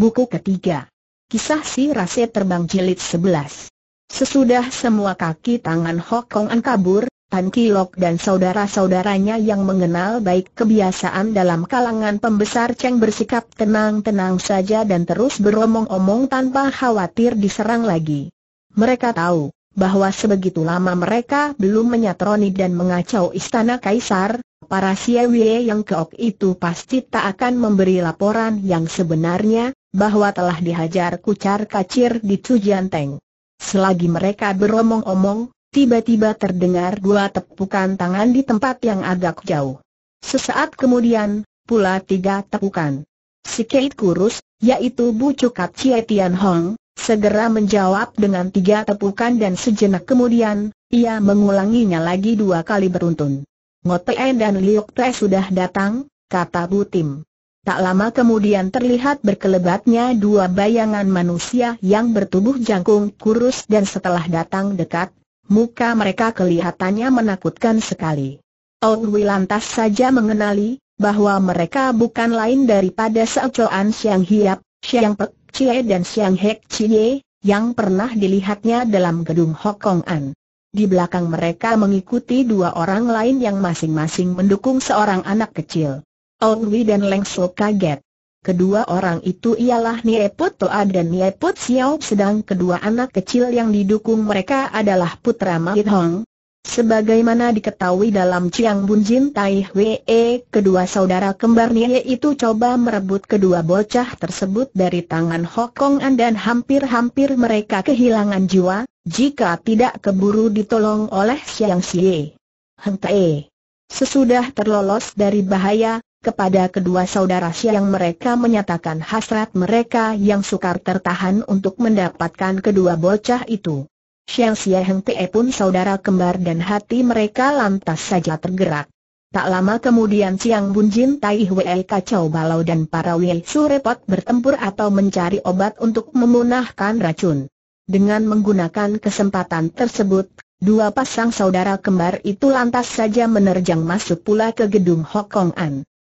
Buku ketiga. Kisah si Rase Terbang Jilid 11. Sesudah semua kaki tangan Hokong An kabur, Tan Kilok dan saudara-saudaranya yang mengenal baik kebiasaan dalam kalangan pembesar Cheng bersikap tenang-tenang saja dan terus beromong-omong tanpa khawatir diserang lagi. Mereka tahu bahwa sebegitu lama mereka belum menyatroni dan mengacau istana kaisar, para Siewie yang keok itu pasti tak akan memberi laporan yang sebenarnya, bahwa telah dihajar kucar kacir di Cujianteng. Selagi mereka beromong-omong, tiba-tiba terdengar dua tepukan tangan di tempat yang agak jauh. Sesaat kemudian, pula tiga tepukan. Si Kate Kurus, yaitu Cukat Chie Tian Hong, segera menjawab dengan tiga tepukan dan sejenak kemudian, ia mengulanginya lagi dua kali beruntun. Tien dan Liuk Te sudah datang, kata Bu Tim. Tak lama kemudian terlihat berkelebatnya dua bayangan manusia yang bertubuh jangkung kurus dan setelah datang dekat, muka mereka kelihatannya menakutkan sekali. Owi lantas saja mengenali bahwa mereka bukan lain daripada Seocoan Siang Hiap, Siang Pek Cie dan Siang Hek Cie, yang pernah dilihatnya dalam gedung Hokong An. Di belakang mereka mengikuti dua orang lain yang masing-masing mendukung seorang anak kecil. Wi dan Leng Su kaget. Kedua orang itu ialah Nieput Toa dan Nieput Xiao sedang kedua anak kecil yang didukung mereka adalah putra Mahit Hong. Sebagaimana diketahui dalam Chiang Bun Jin Tai Hwee, kedua saudara kembar Nie itu coba merebut kedua bocah tersebut dari tangan Hokong An dan hampir-hampir mereka kehilangan jiwa, jika tidak keburu ditolong oleh Xiang Xie. Heng Tae. Sesudah terlolos dari bahaya, kepada kedua saudara siang mereka menyatakan hasrat mereka yang sukar tertahan untuk mendapatkan kedua bocah itu. Siang siang Te pun saudara kembar dan hati mereka lantas saja tergerak. Tak lama kemudian Siang Bunjin Tai Hwee Kacau Balau dan para Wei Su repot bertempur atau mencari obat untuk memunahkan racun. Dengan menggunakan kesempatan tersebut, dua pasang saudara kembar itu lantas saja menerjang masuk pula ke gedung Hokong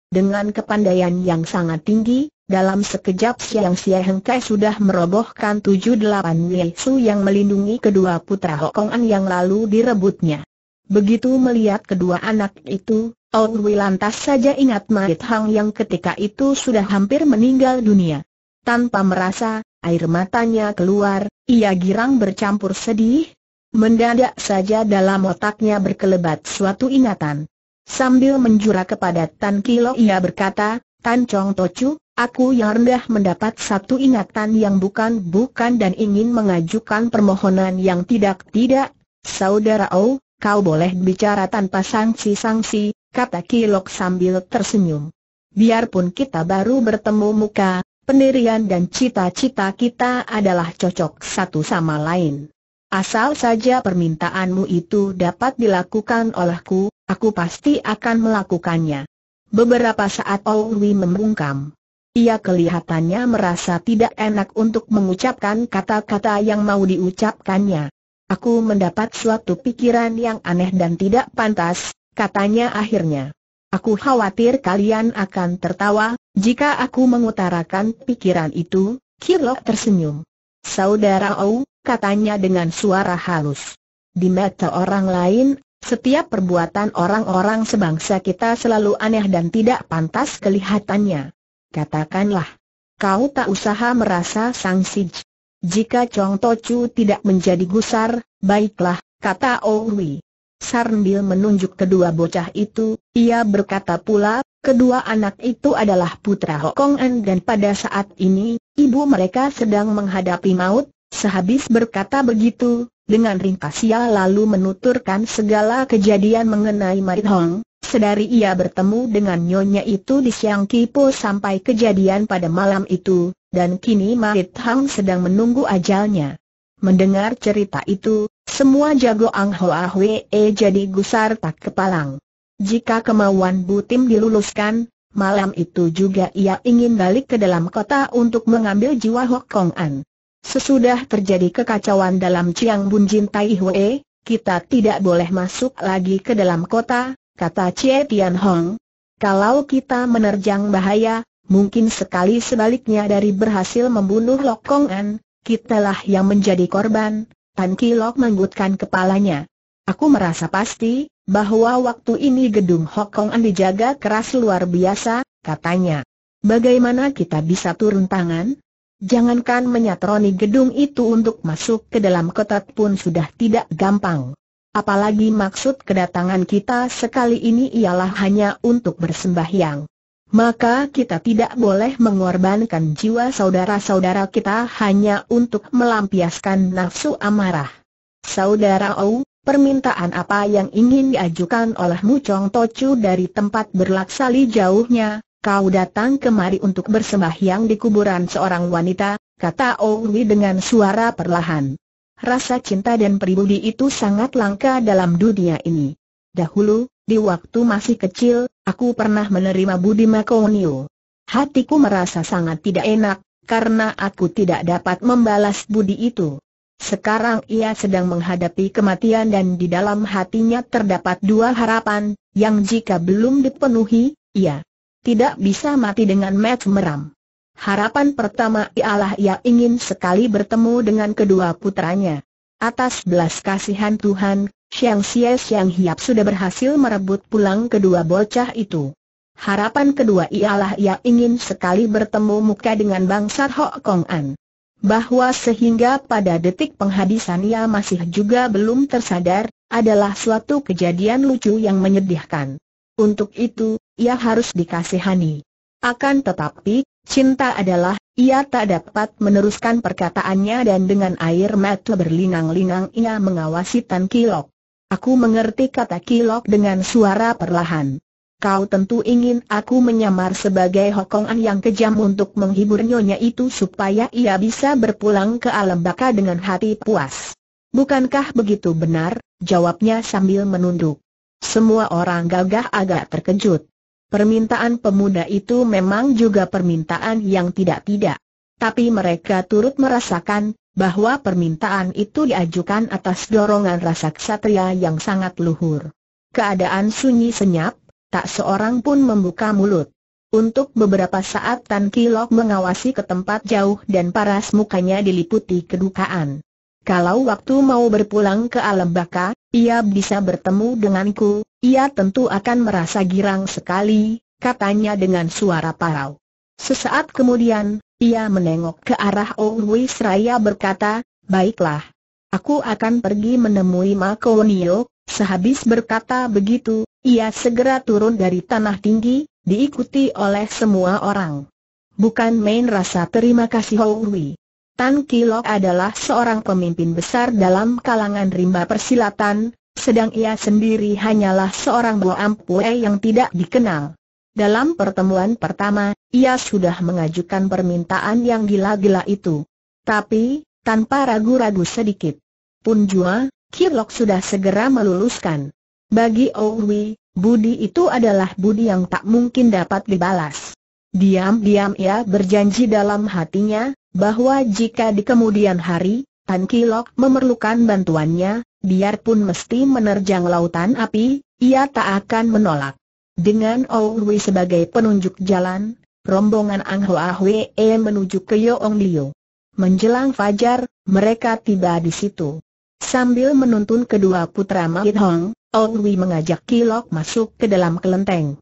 dengan kepandaian yang sangat tinggi, dalam sekejap siang Xie Kai sudah merobohkan tujuh delapan Su yang melindungi kedua putra An yang lalu direbutnya. Begitu melihat kedua anak itu, Ong Wei lantas saja ingat Mait Hang yang ketika itu sudah hampir meninggal dunia. Tanpa merasa, air matanya keluar, ia girang bercampur sedih. Mendadak saja dalam otaknya berkelebat suatu ingatan. Sambil menjura kepada Tan Kilo ia berkata, Tan Chong Tochu, aku yang rendah mendapat satu ingatan yang bukan-bukan dan ingin mengajukan permohonan yang tidak-tidak. Saudara O, kau boleh bicara tanpa sanksi-sanksi, kata Kilo sambil tersenyum. Biarpun kita baru bertemu muka, pendirian dan cita-cita kita adalah cocok satu sama lain. Asal saja permintaanmu itu dapat dilakukan olehku, Aku pasti akan melakukannya. Beberapa saat Owi membungkam. Ia kelihatannya merasa tidak enak untuk mengucapkan kata-kata yang mau diucapkannya. Aku mendapat suatu pikiran yang aneh dan tidak pantas, katanya akhirnya. Aku khawatir kalian akan tertawa, jika aku mengutarakan pikiran itu, Kirlok tersenyum. Saudara Ou, katanya dengan suara halus. Di mata orang lain, setiap perbuatan orang-orang sebangsa kita selalu aneh dan tidak pantas kelihatannya. Katakanlah, kau tak usaha merasa sangsi. Jika Chong Tochu tidak menjadi gusar, baiklah, kata Owi. Oh Sarnbil menunjuk kedua bocah itu, ia berkata pula, kedua anak itu adalah putra Hokong An dan pada saat ini, ibu mereka sedang menghadapi maut, sehabis berkata begitu, dengan ringkas ia lalu menuturkan segala kejadian mengenai Marit Hong, sedari ia bertemu dengan nyonya itu di Siang Kipo sampai kejadian pada malam itu, dan kini Marit Hong sedang menunggu ajalnya. Mendengar cerita itu, semua jago Ang Hoa e jadi gusar tak kepalang. Jika kemauan Butim diluluskan, malam itu juga ia ingin balik ke dalam kota untuk mengambil jiwa Hok Kong An. Sesudah terjadi kekacauan dalam Chiang Bun Jin Tai Hwe, kita tidak boleh masuk lagi ke dalam kota, kata Chie Tian Hong. Kalau kita menerjang bahaya, mungkin sekali sebaliknya dari berhasil membunuh Lok Kong An, kitalah yang menjadi korban, Tan Lok menggutkan kepalanya. Aku merasa pasti, bahwa waktu ini gedung Hok Kong An dijaga keras luar biasa, katanya. Bagaimana kita bisa turun tangan? Jangankan menyatroni gedung itu untuk masuk ke dalam ketat pun sudah tidak gampang. Apalagi maksud kedatangan kita sekali ini ialah hanya untuk bersembahyang. Maka kita tidak boleh mengorbankan jiwa saudara-saudara kita hanya untuk melampiaskan nafsu amarah. Saudara Ou, permintaan apa yang ingin diajukan oleh Chong Tocu dari tempat berlaksali jauhnya, kau datang kemari untuk bersembahyang di kuburan seorang wanita, kata Owi dengan suara perlahan. Rasa cinta dan pribudi itu sangat langka dalam dunia ini. Dahulu, di waktu masih kecil, aku pernah menerima budi Makonio. Hatiku merasa sangat tidak enak, karena aku tidak dapat membalas budi itu. Sekarang ia sedang menghadapi kematian dan di dalam hatinya terdapat dua harapan, yang jika belum dipenuhi, ia tidak bisa mati dengan match Meram. Harapan pertama ialah ia ingin sekali bertemu dengan kedua putranya. Atas belas kasihan Tuhan, Xiang Xie Xiang Hiap sudah berhasil merebut pulang kedua bocah itu. Harapan kedua ialah ia ingin sekali bertemu muka dengan bangsa Hok Kong An. Bahwa sehingga pada detik penghabisan ia masih juga belum tersadar, adalah suatu kejadian lucu yang menyedihkan. Untuk itu, ia harus dikasihani. Akan tetapi, cinta adalah, ia tak dapat meneruskan perkataannya dan dengan air mata berlinang linang ia mengawasi Tan Kilok. Aku mengerti kata Kilok dengan suara perlahan. Kau tentu ingin aku menyamar sebagai Hokongan yang kejam untuk menghibur nyonya itu supaya ia bisa berpulang ke alam baka dengan hati puas. Bukankah begitu benar? Jawabnya sambil menunduk. Semua orang gagah agak terkejut. Permintaan pemuda itu memang juga permintaan yang tidak-tidak. Tapi mereka turut merasakan bahwa permintaan itu diajukan atas dorongan rasa ksatria yang sangat luhur. Keadaan sunyi senyap, tak seorang pun membuka mulut. Untuk beberapa saat Tan Kilok mengawasi ke tempat jauh dan paras mukanya diliputi kedukaan. Kalau waktu mau berpulang ke alam baka, ia bisa bertemu denganku, ia tentu akan merasa girang sekali, katanya dengan suara parau. Sesaat kemudian, ia menengok ke arah Ong Wei seraya berkata, baiklah. Aku akan pergi menemui Mako Nio. sehabis berkata begitu, ia segera turun dari tanah tinggi, diikuti oleh semua orang. Bukan main rasa terima kasih Ong Wei. Tan Kilok adalah seorang pemimpin besar dalam kalangan rimba persilatan, sedang ia sendiri hanyalah seorang Bo Ampue yang tidak dikenal. Dalam pertemuan pertama, ia sudah mengajukan permintaan yang gila-gila itu. Tapi, tanpa ragu-ragu sedikit pun jua, Kilok sudah segera meluluskan. Bagi Owi, budi itu adalah budi yang tak mungkin dapat dibalas. Diam-diam ia berjanji dalam hatinya, bahwa jika di kemudian hari, Tan Kilok memerlukan bantuannya, biarpun mesti menerjang lautan api, ia tak akan menolak. Dengan Owi sebagai penunjuk jalan, rombongan Ang Hoa Hwe e menuju ke Yoong Liu. Menjelang fajar, mereka tiba di situ. Sambil menuntun kedua putra Mahit Hong, Owi mengajak Kilok masuk ke dalam kelenteng.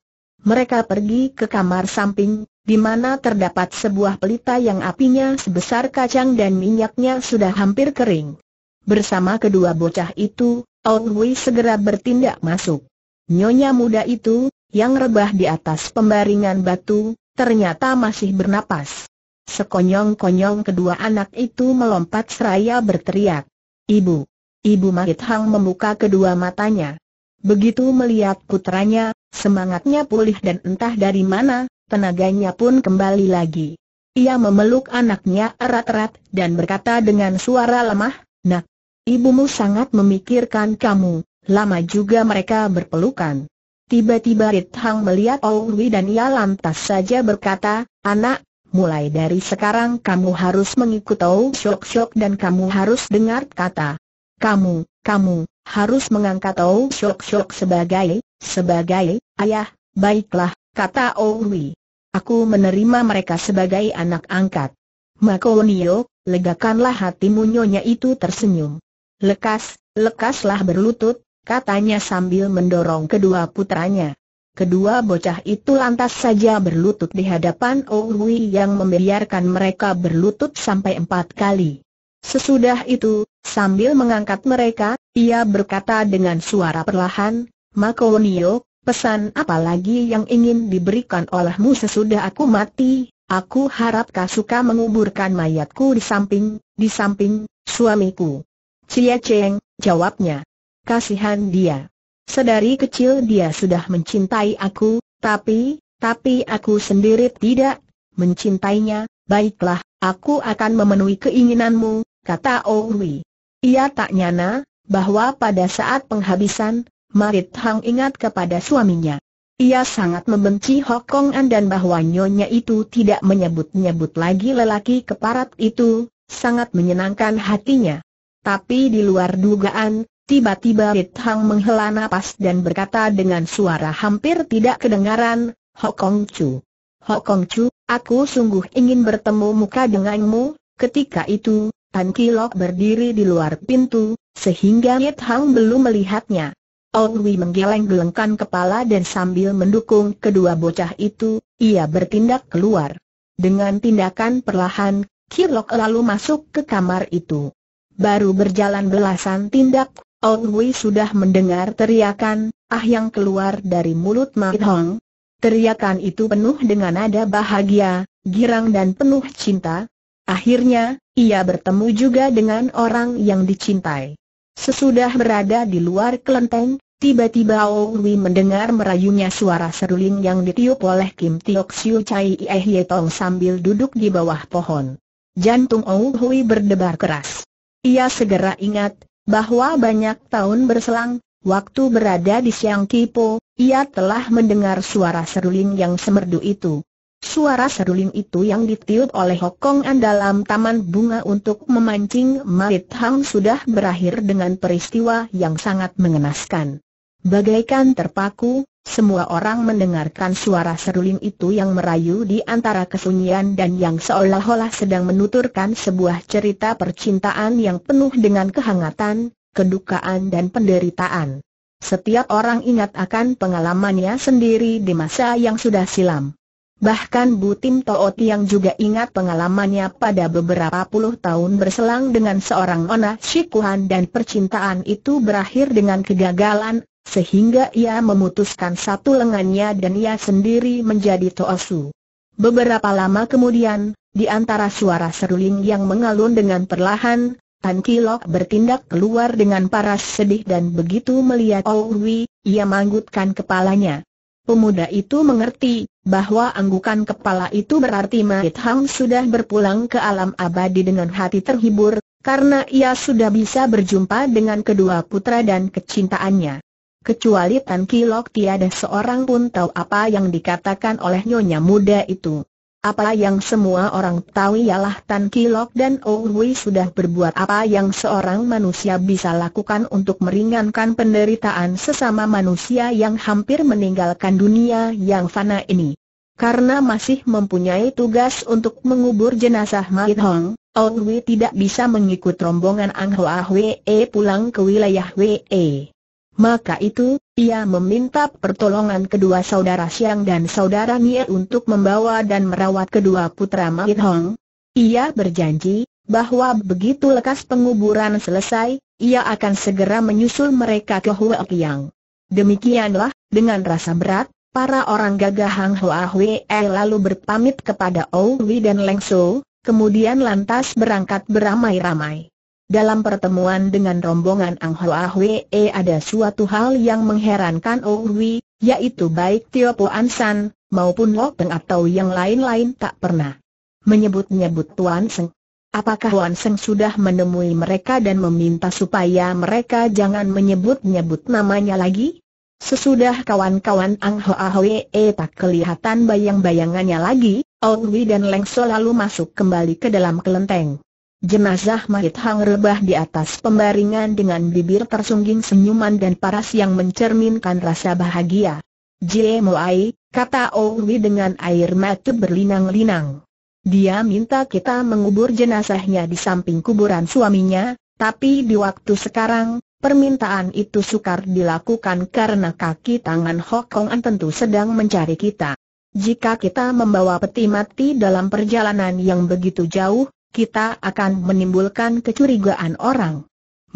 Mereka pergi ke kamar samping, di mana terdapat sebuah pelita yang apinya sebesar kacang dan minyaknya sudah hampir kering. Bersama kedua bocah itu, Ong Wei segera bertindak masuk. Nyonya muda itu, yang rebah di atas pembaringan batu, ternyata masih bernapas. Sekonyong-konyong kedua anak itu melompat seraya berteriak. Ibu! Ibu Mahit Hang membuka kedua matanya. Begitu melihat putranya, Semangatnya pulih dan entah dari mana, tenaganya pun kembali lagi. Ia memeluk anaknya erat-erat dan berkata dengan suara lemah, Nak, ibumu sangat memikirkan kamu, lama juga mereka berpelukan. Tiba-tiba Rit melihat Owi dan ia lantas saja berkata, Anak, mulai dari sekarang kamu harus mengikut Ou Syok dan kamu harus dengar kata. Kamu, kamu, harus mengangkat Ou Shok Syok sebagai, sebagai, Ayah, baiklah, kata Owi. Oh Aku menerima mereka sebagai anak angkat. Makonio, legakanlah hatimu nyonya itu tersenyum. Lekas, lekaslah berlutut, katanya sambil mendorong kedua putranya. Kedua bocah itu lantas saja berlutut di hadapan Owi oh yang membiarkan mereka berlutut sampai empat kali. Sesudah itu, sambil mengangkat mereka, ia berkata dengan suara perlahan, Makonio, Pesan apa lagi yang ingin diberikan olehmu sesudah aku mati? Aku harap kau suka menguburkan mayatku di samping, di samping, suamiku. Cia Cheng, jawabnya. Kasihan dia. Sedari kecil dia sudah mencintai aku, tapi, tapi aku sendiri tidak mencintainya. Baiklah, aku akan memenuhi keinginanmu, kata Owi. Ia tak nyana, bahwa pada saat penghabisan, Marit Hang ingat kepada suaminya. Ia sangat membenci An dan bahwa nyonya itu tidak menyebut-nyebut lagi lelaki keparat itu, sangat menyenangkan hatinya. Tapi di luar dugaan, tiba-tiba Rit Hang menghela napas dan berkata dengan suara hampir tidak kedengaran, Hokong Chu. Hokong Chu, aku sungguh ingin bertemu muka denganmu. Ketika itu, Tan Kilok berdiri di luar pintu, sehingga Rit Hang belum melihatnya. Ohui menggeleng-gelengkan kepala dan sambil mendukung kedua bocah itu, ia bertindak keluar. Dengan tindakan perlahan, Kirlok lalu masuk ke kamar itu. Baru berjalan belasan tindak, Ohui sudah mendengar teriakan, ah yang keluar dari mulut Mak Hong. Teriakan itu penuh dengan nada bahagia, girang dan penuh cinta. Akhirnya, ia bertemu juga dengan orang yang dicintai. Sesudah berada di luar kelenteng, Tiba-tiba Owi mendengar merayunya suara seruling yang ditiup oleh Kim Tiok Siu Chai Ye Tong sambil duduk di bawah pohon. Jantung Owi berdebar keras. Ia segera ingat, bahwa banyak tahun berselang, waktu berada di Siang Kipo, ia telah mendengar suara seruling yang semerdu itu. Suara seruling itu yang ditiup oleh Hokong An dalam taman bunga untuk memancing Marit Hang sudah berakhir dengan peristiwa yang sangat mengenaskan. Bagaikan terpaku, semua orang mendengarkan suara seruling itu yang merayu di antara kesunyian dan yang seolah-olah sedang menuturkan sebuah cerita percintaan yang penuh dengan kehangatan, kedukaan dan penderitaan. Setiap orang ingat akan pengalamannya sendiri di masa yang sudah silam. Bahkan Butim Tooti yang juga ingat pengalamannya pada beberapa puluh tahun berselang dengan seorang Ona Shikuhan dan percintaan itu berakhir dengan kegagalan sehingga ia memutuskan satu lengannya dan ia sendiri menjadi toosu. Beberapa lama kemudian, di antara suara seruling yang mengalun dengan perlahan, Tan Kilok bertindak keluar dengan paras sedih dan begitu melihat Owi, oh ia manggutkan kepalanya. Pemuda itu mengerti bahwa anggukan kepala itu berarti Mahit Hang sudah berpulang ke alam abadi dengan hati terhibur, karena ia sudah bisa berjumpa dengan kedua putra dan kecintaannya. Kecuali Tan Kilok tiada seorang pun tahu apa yang dikatakan oleh nyonya muda itu. Apa yang semua orang tahu ialah Tan Kilok dan Wei sudah berbuat apa yang seorang manusia bisa lakukan untuk meringankan penderitaan sesama manusia yang hampir meninggalkan dunia yang fana ini. Karena masih mempunyai tugas untuk mengubur jenazah Mait Hong, Wei tidak bisa mengikut rombongan Ang Hoa Hwe pulang ke wilayah Wei. Maka itu, ia meminta pertolongan kedua saudara Siang dan saudara Nie untuk membawa dan merawat kedua putra Mait Hong. Ia berjanji, bahwa begitu lekas penguburan selesai, ia akan segera menyusul mereka ke Hua Kiang. Demikianlah, dengan rasa berat, para orang gagah Hang Hua Hwe lalu berpamit kepada Ouwi dan Leng So, kemudian lantas berangkat beramai-ramai. Dalam pertemuan dengan rombongan Ang Hoa hwee, eh, ada suatu hal yang mengherankan Owi, yaitu baik Tio Po Ansan, maupun lo Peng atau yang lain-lain tak pernah menyebut-nyebut Tuan Seng. Apakah Tuan Seng sudah menemui mereka dan meminta supaya mereka jangan menyebut-nyebut namanya lagi? Sesudah kawan-kawan Ang Hoa hwee eh, tak kelihatan bayang-bayangannya lagi, Ong dan Leng So lalu masuk kembali ke dalam kelenteng. Jenazah mayit hang rebah di atas pembaringan dengan bibir tersungging senyuman dan paras yang mencerminkan rasa bahagia. Jie Moai, kata Owi dengan air mata berlinang-linang. Dia minta kita mengubur jenazahnya di samping kuburan suaminya, tapi di waktu sekarang, permintaan itu sukar dilakukan karena kaki tangan Hokongan tentu sedang mencari kita. Jika kita membawa peti mati dalam perjalanan yang begitu jauh, kita akan menimbulkan kecurigaan orang.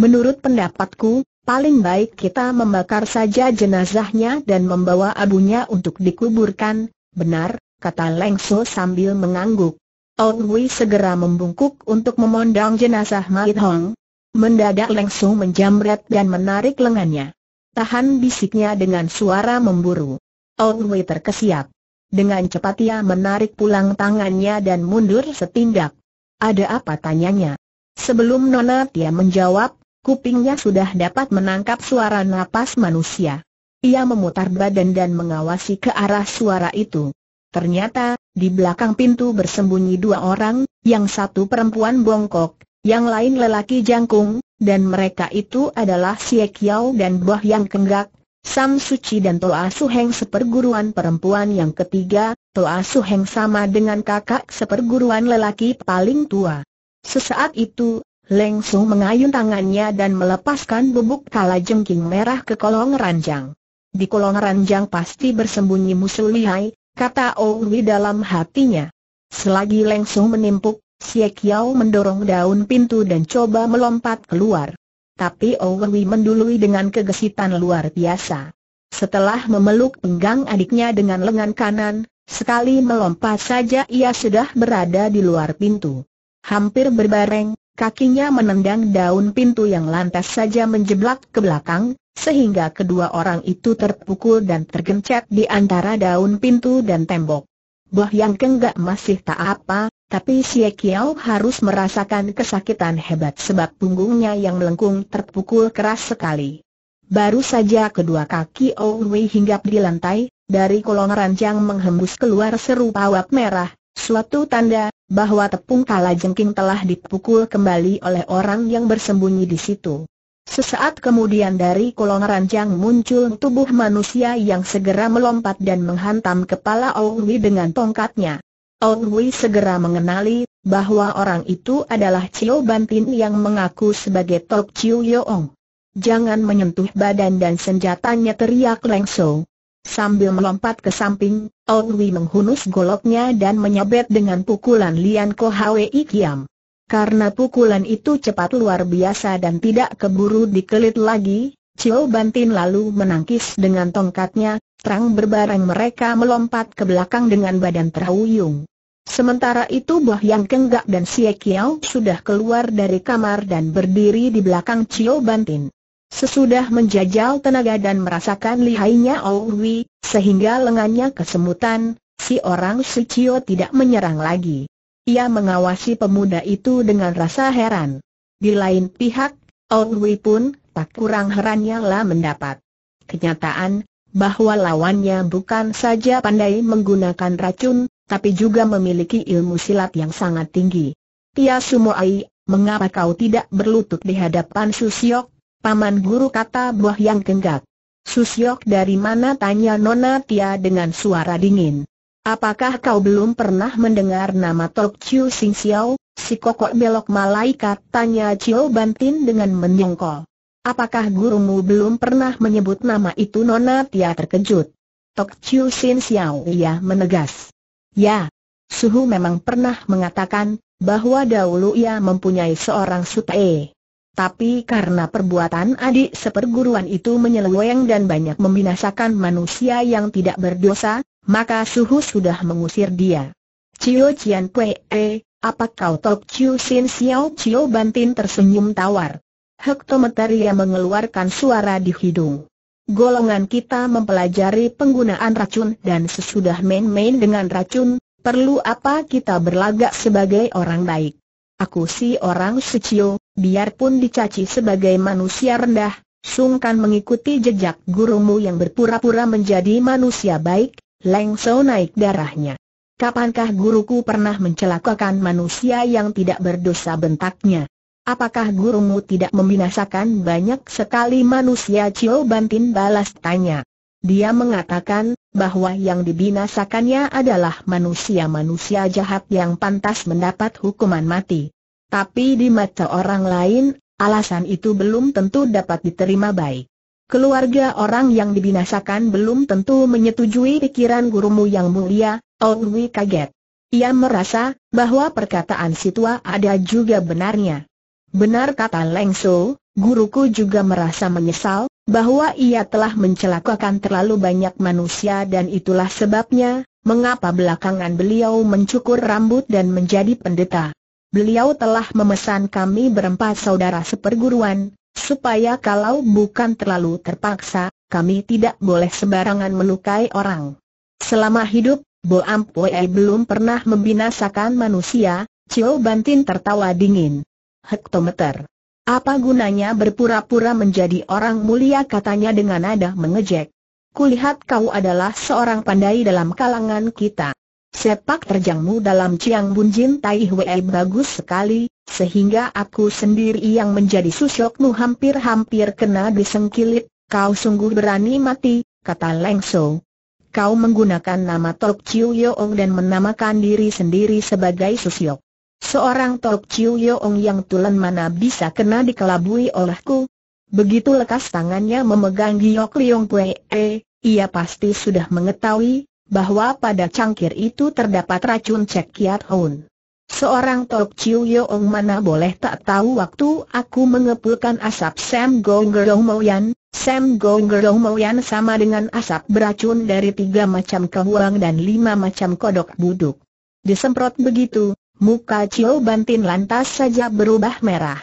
Menurut pendapatku, paling baik kita membakar saja jenazahnya dan membawa abunya untuk dikuburkan, benar, kata Lengso sambil mengangguk. Ong Wei segera membungkuk untuk memondong jenazah Mait Hong. Mendadak Lengso menjamret dan menarik lengannya. Tahan bisiknya dengan suara memburu. Ong Wei terkesiap. Dengan cepat ia menarik pulang tangannya dan mundur setindak. Ada apa tanyanya? Sebelum Nona Tia menjawab, kupingnya sudah dapat menangkap suara napas manusia. Ia memutar badan dan mengawasi ke arah suara itu. Ternyata, di belakang pintu bersembunyi dua orang, yang satu perempuan bongkok, yang lain lelaki jangkung, dan mereka itu adalah Siak Yau dan Boh Yang Kenggak, Sam Suci dan Toa Suheng seperguruan perempuan yang ketiga, Toa Suheng sama dengan kakak seperguruan lelaki paling tua. Sesaat itu, Leng Su mengayun tangannya dan melepaskan bubuk kalajengking merah ke kolong ranjang. Di kolong ranjang pasti bersembunyi musuh lihai, kata Owi dalam hatinya. Selagi Leng Su menimpuk, Siak Yau mendorong daun pintu dan coba melompat keluar tapi Owewi mendului dengan kegesitan luar biasa. Setelah memeluk pinggang adiknya dengan lengan kanan, sekali melompat saja ia sudah berada di luar pintu. Hampir berbareng, kakinya menendang daun pintu yang lantas saja menjeblak ke belakang, sehingga kedua orang itu terpukul dan tergencet di antara daun pintu dan tembok. Bah Yang Kenggak masih tak apa, tapi si Kiao harus merasakan kesakitan hebat sebab punggungnya yang melengkung terpukul keras sekali. Baru saja kedua kaki Ong Wei hinggap di lantai, dari kolong ranjang menghembus keluar seru pawap merah, suatu tanda bahwa tepung kala jengking telah dipukul kembali oleh orang yang bersembunyi di situ. Sesaat kemudian dari kolong ranjang muncul tubuh manusia yang segera melompat dan menghantam kepala Wei dengan tongkatnya. Aun Hui segera mengenali bahwa orang itu adalah Cio Bantin yang mengaku sebagai Tok Chiu Yong. Jangan menyentuh badan dan senjatanya teriak Leng So. Sambil melompat ke samping, Aun Hui menghunus goloknya dan menyabet dengan pukulan Lian Ko Hwei Kiam. Karena pukulan itu cepat luar biasa dan tidak keburu dikelit lagi, Cio Bantin lalu menangkis dengan tongkatnya, terang berbareng mereka melompat ke belakang dengan badan terhuyung. Sementara itu Boh Yang Kenggak dan Sie Kiao sudah keluar dari kamar dan berdiri di belakang Cio Bantin. Sesudah menjajal tenaga dan merasakan lihainya Owi, sehingga lengannya kesemutan, si orang si Cio tidak menyerang lagi. Ia mengawasi pemuda itu dengan rasa heran. Di lain pihak, Owi pun tak kurang herannya lah mendapat kenyataan bahwa lawannya bukan saja pandai menggunakan racun, tapi juga memiliki ilmu silat yang sangat tinggi. Tia Sumoai, mengapa kau tidak berlutut di hadapan Susiok? Paman guru kata buah yang kenggak. Susiok dari mana tanya Nona Tia dengan suara dingin. Apakah kau belum pernah mendengar nama Tok Chiu Sing Xiao, si kokok belok malaikat? Tanya Chiu Bantin dengan menyongkol. Apakah gurumu belum pernah menyebut nama itu Nona Tia terkejut? Tok Chiu Sing Xiao ia menegas. Ya, Suhu memang pernah mengatakan bahwa dahulu ia mempunyai seorang sutae. Tapi karena perbuatan adik seperguruan itu menyeleweng dan banyak membinasakan manusia yang tidak berdosa, maka Suhu sudah mengusir dia. Cio Cian Pue, eh, apa kau Tok Cio Sin Xiao Cio Bantin tersenyum tawar. Hektometer ia mengeluarkan suara di hidung golongan kita mempelajari penggunaan racun dan sesudah main-main dengan racun, perlu apa kita berlagak sebagai orang baik? Aku si orang secio, biarpun dicaci sebagai manusia rendah, sungkan mengikuti jejak gurumu yang berpura-pura menjadi manusia baik, lengso naik darahnya. Kapankah guruku pernah mencelakakan manusia yang tidak berdosa bentaknya? apakah gurumu tidak membinasakan banyak sekali manusia Cio Bantin balas tanya. Dia mengatakan, bahwa yang dibinasakannya adalah manusia-manusia jahat yang pantas mendapat hukuman mati. Tapi di mata orang lain, alasan itu belum tentu dapat diterima baik. Keluarga orang yang dibinasakan belum tentu menyetujui pikiran gurumu yang mulia, Ongwi kaget. Ia merasa, bahwa perkataan Situa ada juga benarnya. Benar kata Leng So, guruku juga merasa menyesal, bahwa ia telah mencelakakan terlalu banyak manusia dan itulah sebabnya, mengapa belakangan beliau mencukur rambut dan menjadi pendeta. Beliau telah memesan kami berempat saudara seperguruan, supaya kalau bukan terlalu terpaksa, kami tidak boleh sembarangan melukai orang. Selama hidup, Bo Ampoe belum pernah membinasakan manusia, Cio Bantin tertawa dingin hektometer. Apa gunanya berpura-pura menjadi orang mulia katanya dengan nada mengejek. Kulihat kau adalah seorang pandai dalam kalangan kita. Sepak terjangmu dalam ciang Bunjin Tai Hwee bagus sekali, sehingga aku sendiri yang menjadi susokmu hampir-hampir kena disengkilit, kau sungguh berani mati, kata Leng So. Kau menggunakan nama Tok Chiu Yoong dan menamakan diri sendiri sebagai susyok. Seorang Tok Chiu yong yang tulen mana bisa kena dikelabui olehku? Begitu lekas tangannya memegang Giok Liong Kue, e, ia pasti sudah mengetahui bahwa pada cangkir itu terdapat racun Cek Kiat Hoon. Seorang Tok Chiu yong mana boleh tak tahu waktu aku mengepulkan asap Sam Gong Gerong Moyan, Sam Gong Gerong Moyan sama dengan asap beracun dari tiga macam kehuang dan lima macam kodok buduk. Disemprot begitu, Muka Chiu Bantin lantas saja berubah merah.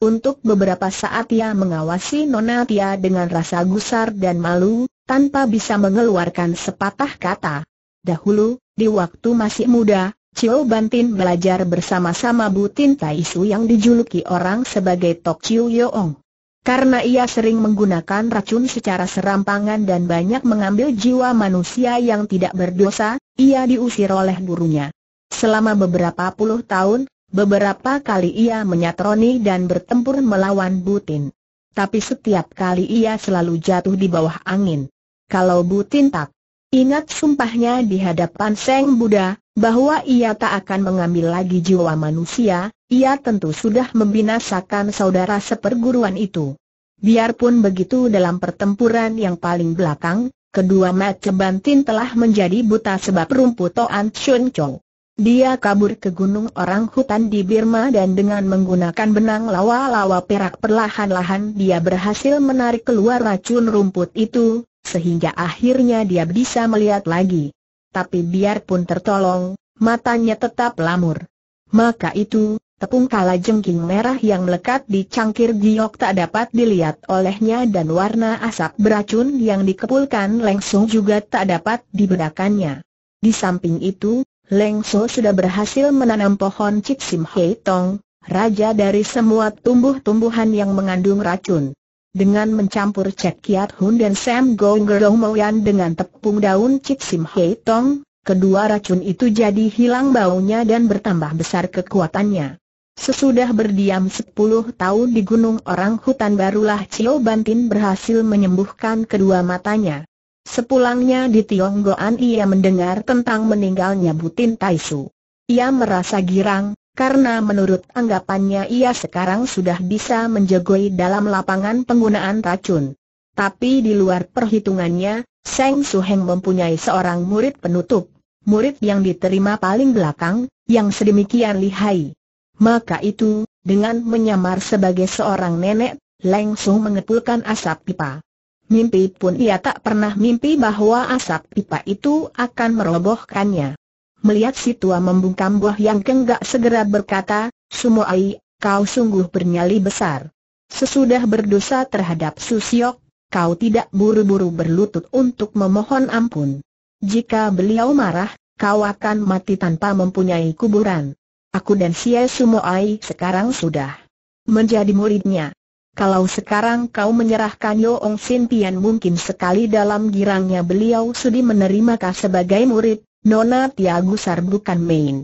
Untuk beberapa saat ia mengawasi Nona Tia dengan rasa gusar dan malu, tanpa bisa mengeluarkan sepatah kata. Dahulu, di waktu masih muda, Chiu Bantin belajar bersama-sama Butin Taisu yang dijuluki orang sebagai Tok Chiu Yoong. Karena ia sering menggunakan racun secara serampangan dan banyak mengambil jiwa manusia yang tidak berdosa, ia diusir oleh gurunya. Selama beberapa puluh tahun, beberapa kali ia menyatroni dan bertempur melawan Butin. Tapi setiap kali ia selalu jatuh di bawah angin. Kalau Butin tak ingat sumpahnya di hadapan Seng Buddha, bahwa ia tak akan mengambil lagi jiwa manusia, ia tentu sudah membinasakan saudara seperguruan itu. Biarpun begitu dalam pertempuran yang paling belakang, kedua Mat Cebantin telah menjadi buta sebab rumput Toan Chun Chong. Dia kabur ke gunung orang hutan di Birma dan dengan menggunakan benang lawa-lawa perak perlahan-lahan dia berhasil menarik keluar racun rumput itu, sehingga akhirnya dia bisa melihat lagi. Tapi biarpun tertolong, matanya tetap lamur. Maka itu, tepung kala jengking merah yang melekat di cangkir giok tak dapat dilihat olehnya dan warna asap beracun yang dikepulkan langsung juga tak dapat dibedakannya. Di samping itu, Leng So sudah berhasil menanam pohon Cik Sim Hei Tong, raja dari semua tumbuh-tumbuhan yang mengandung racun. Dengan mencampur Cek Kiat Hun dan Sam Gong Gerong Moyan dengan tepung daun Cik Sim Hei Tong, kedua racun itu jadi hilang baunya dan bertambah besar kekuatannya. Sesudah berdiam sepuluh tahun di Gunung Orang Hutan barulah Cio Bantin berhasil menyembuhkan kedua matanya. Sepulangnya di Tionggoan ia mendengar tentang meninggalnya Butin Taisu. Ia merasa girang, karena menurut anggapannya ia sekarang sudah bisa menjagoi dalam lapangan penggunaan racun. Tapi di luar perhitungannya, Seng Suheng mempunyai seorang murid penutup, murid yang diterima paling belakang, yang sedemikian lihai. Maka itu, dengan menyamar sebagai seorang nenek, Leng langsung mengepulkan asap pipa. Mimpi pun ia tak pernah mimpi bahwa asap pipa itu akan merobohkannya. Melihat si tua membungkam buah yang kenggak segera berkata, Sumoai, kau sungguh bernyali besar. Sesudah berdosa terhadap Susiok, kau tidak buru-buru berlutut untuk memohon ampun. Jika beliau marah, kau akan mati tanpa mempunyai kuburan. Aku dan Sia Sumoai sekarang sudah menjadi muridnya. Kalau sekarang kau menyerahkan Yo Ong Sin Pian mungkin sekali dalam girangnya beliau sudi menerima kau sebagai murid, Nona Tia Gusar bukan main.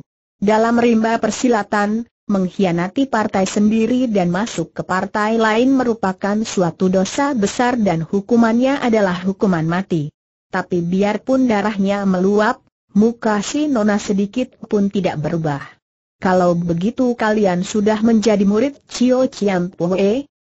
Dalam rimba persilatan, mengkhianati partai sendiri dan masuk ke partai lain merupakan suatu dosa besar dan hukumannya adalah hukuman mati. Tapi biarpun darahnya meluap, muka si Nona sedikit pun tidak berubah. Kalau begitu kalian sudah menjadi murid Cio Chiam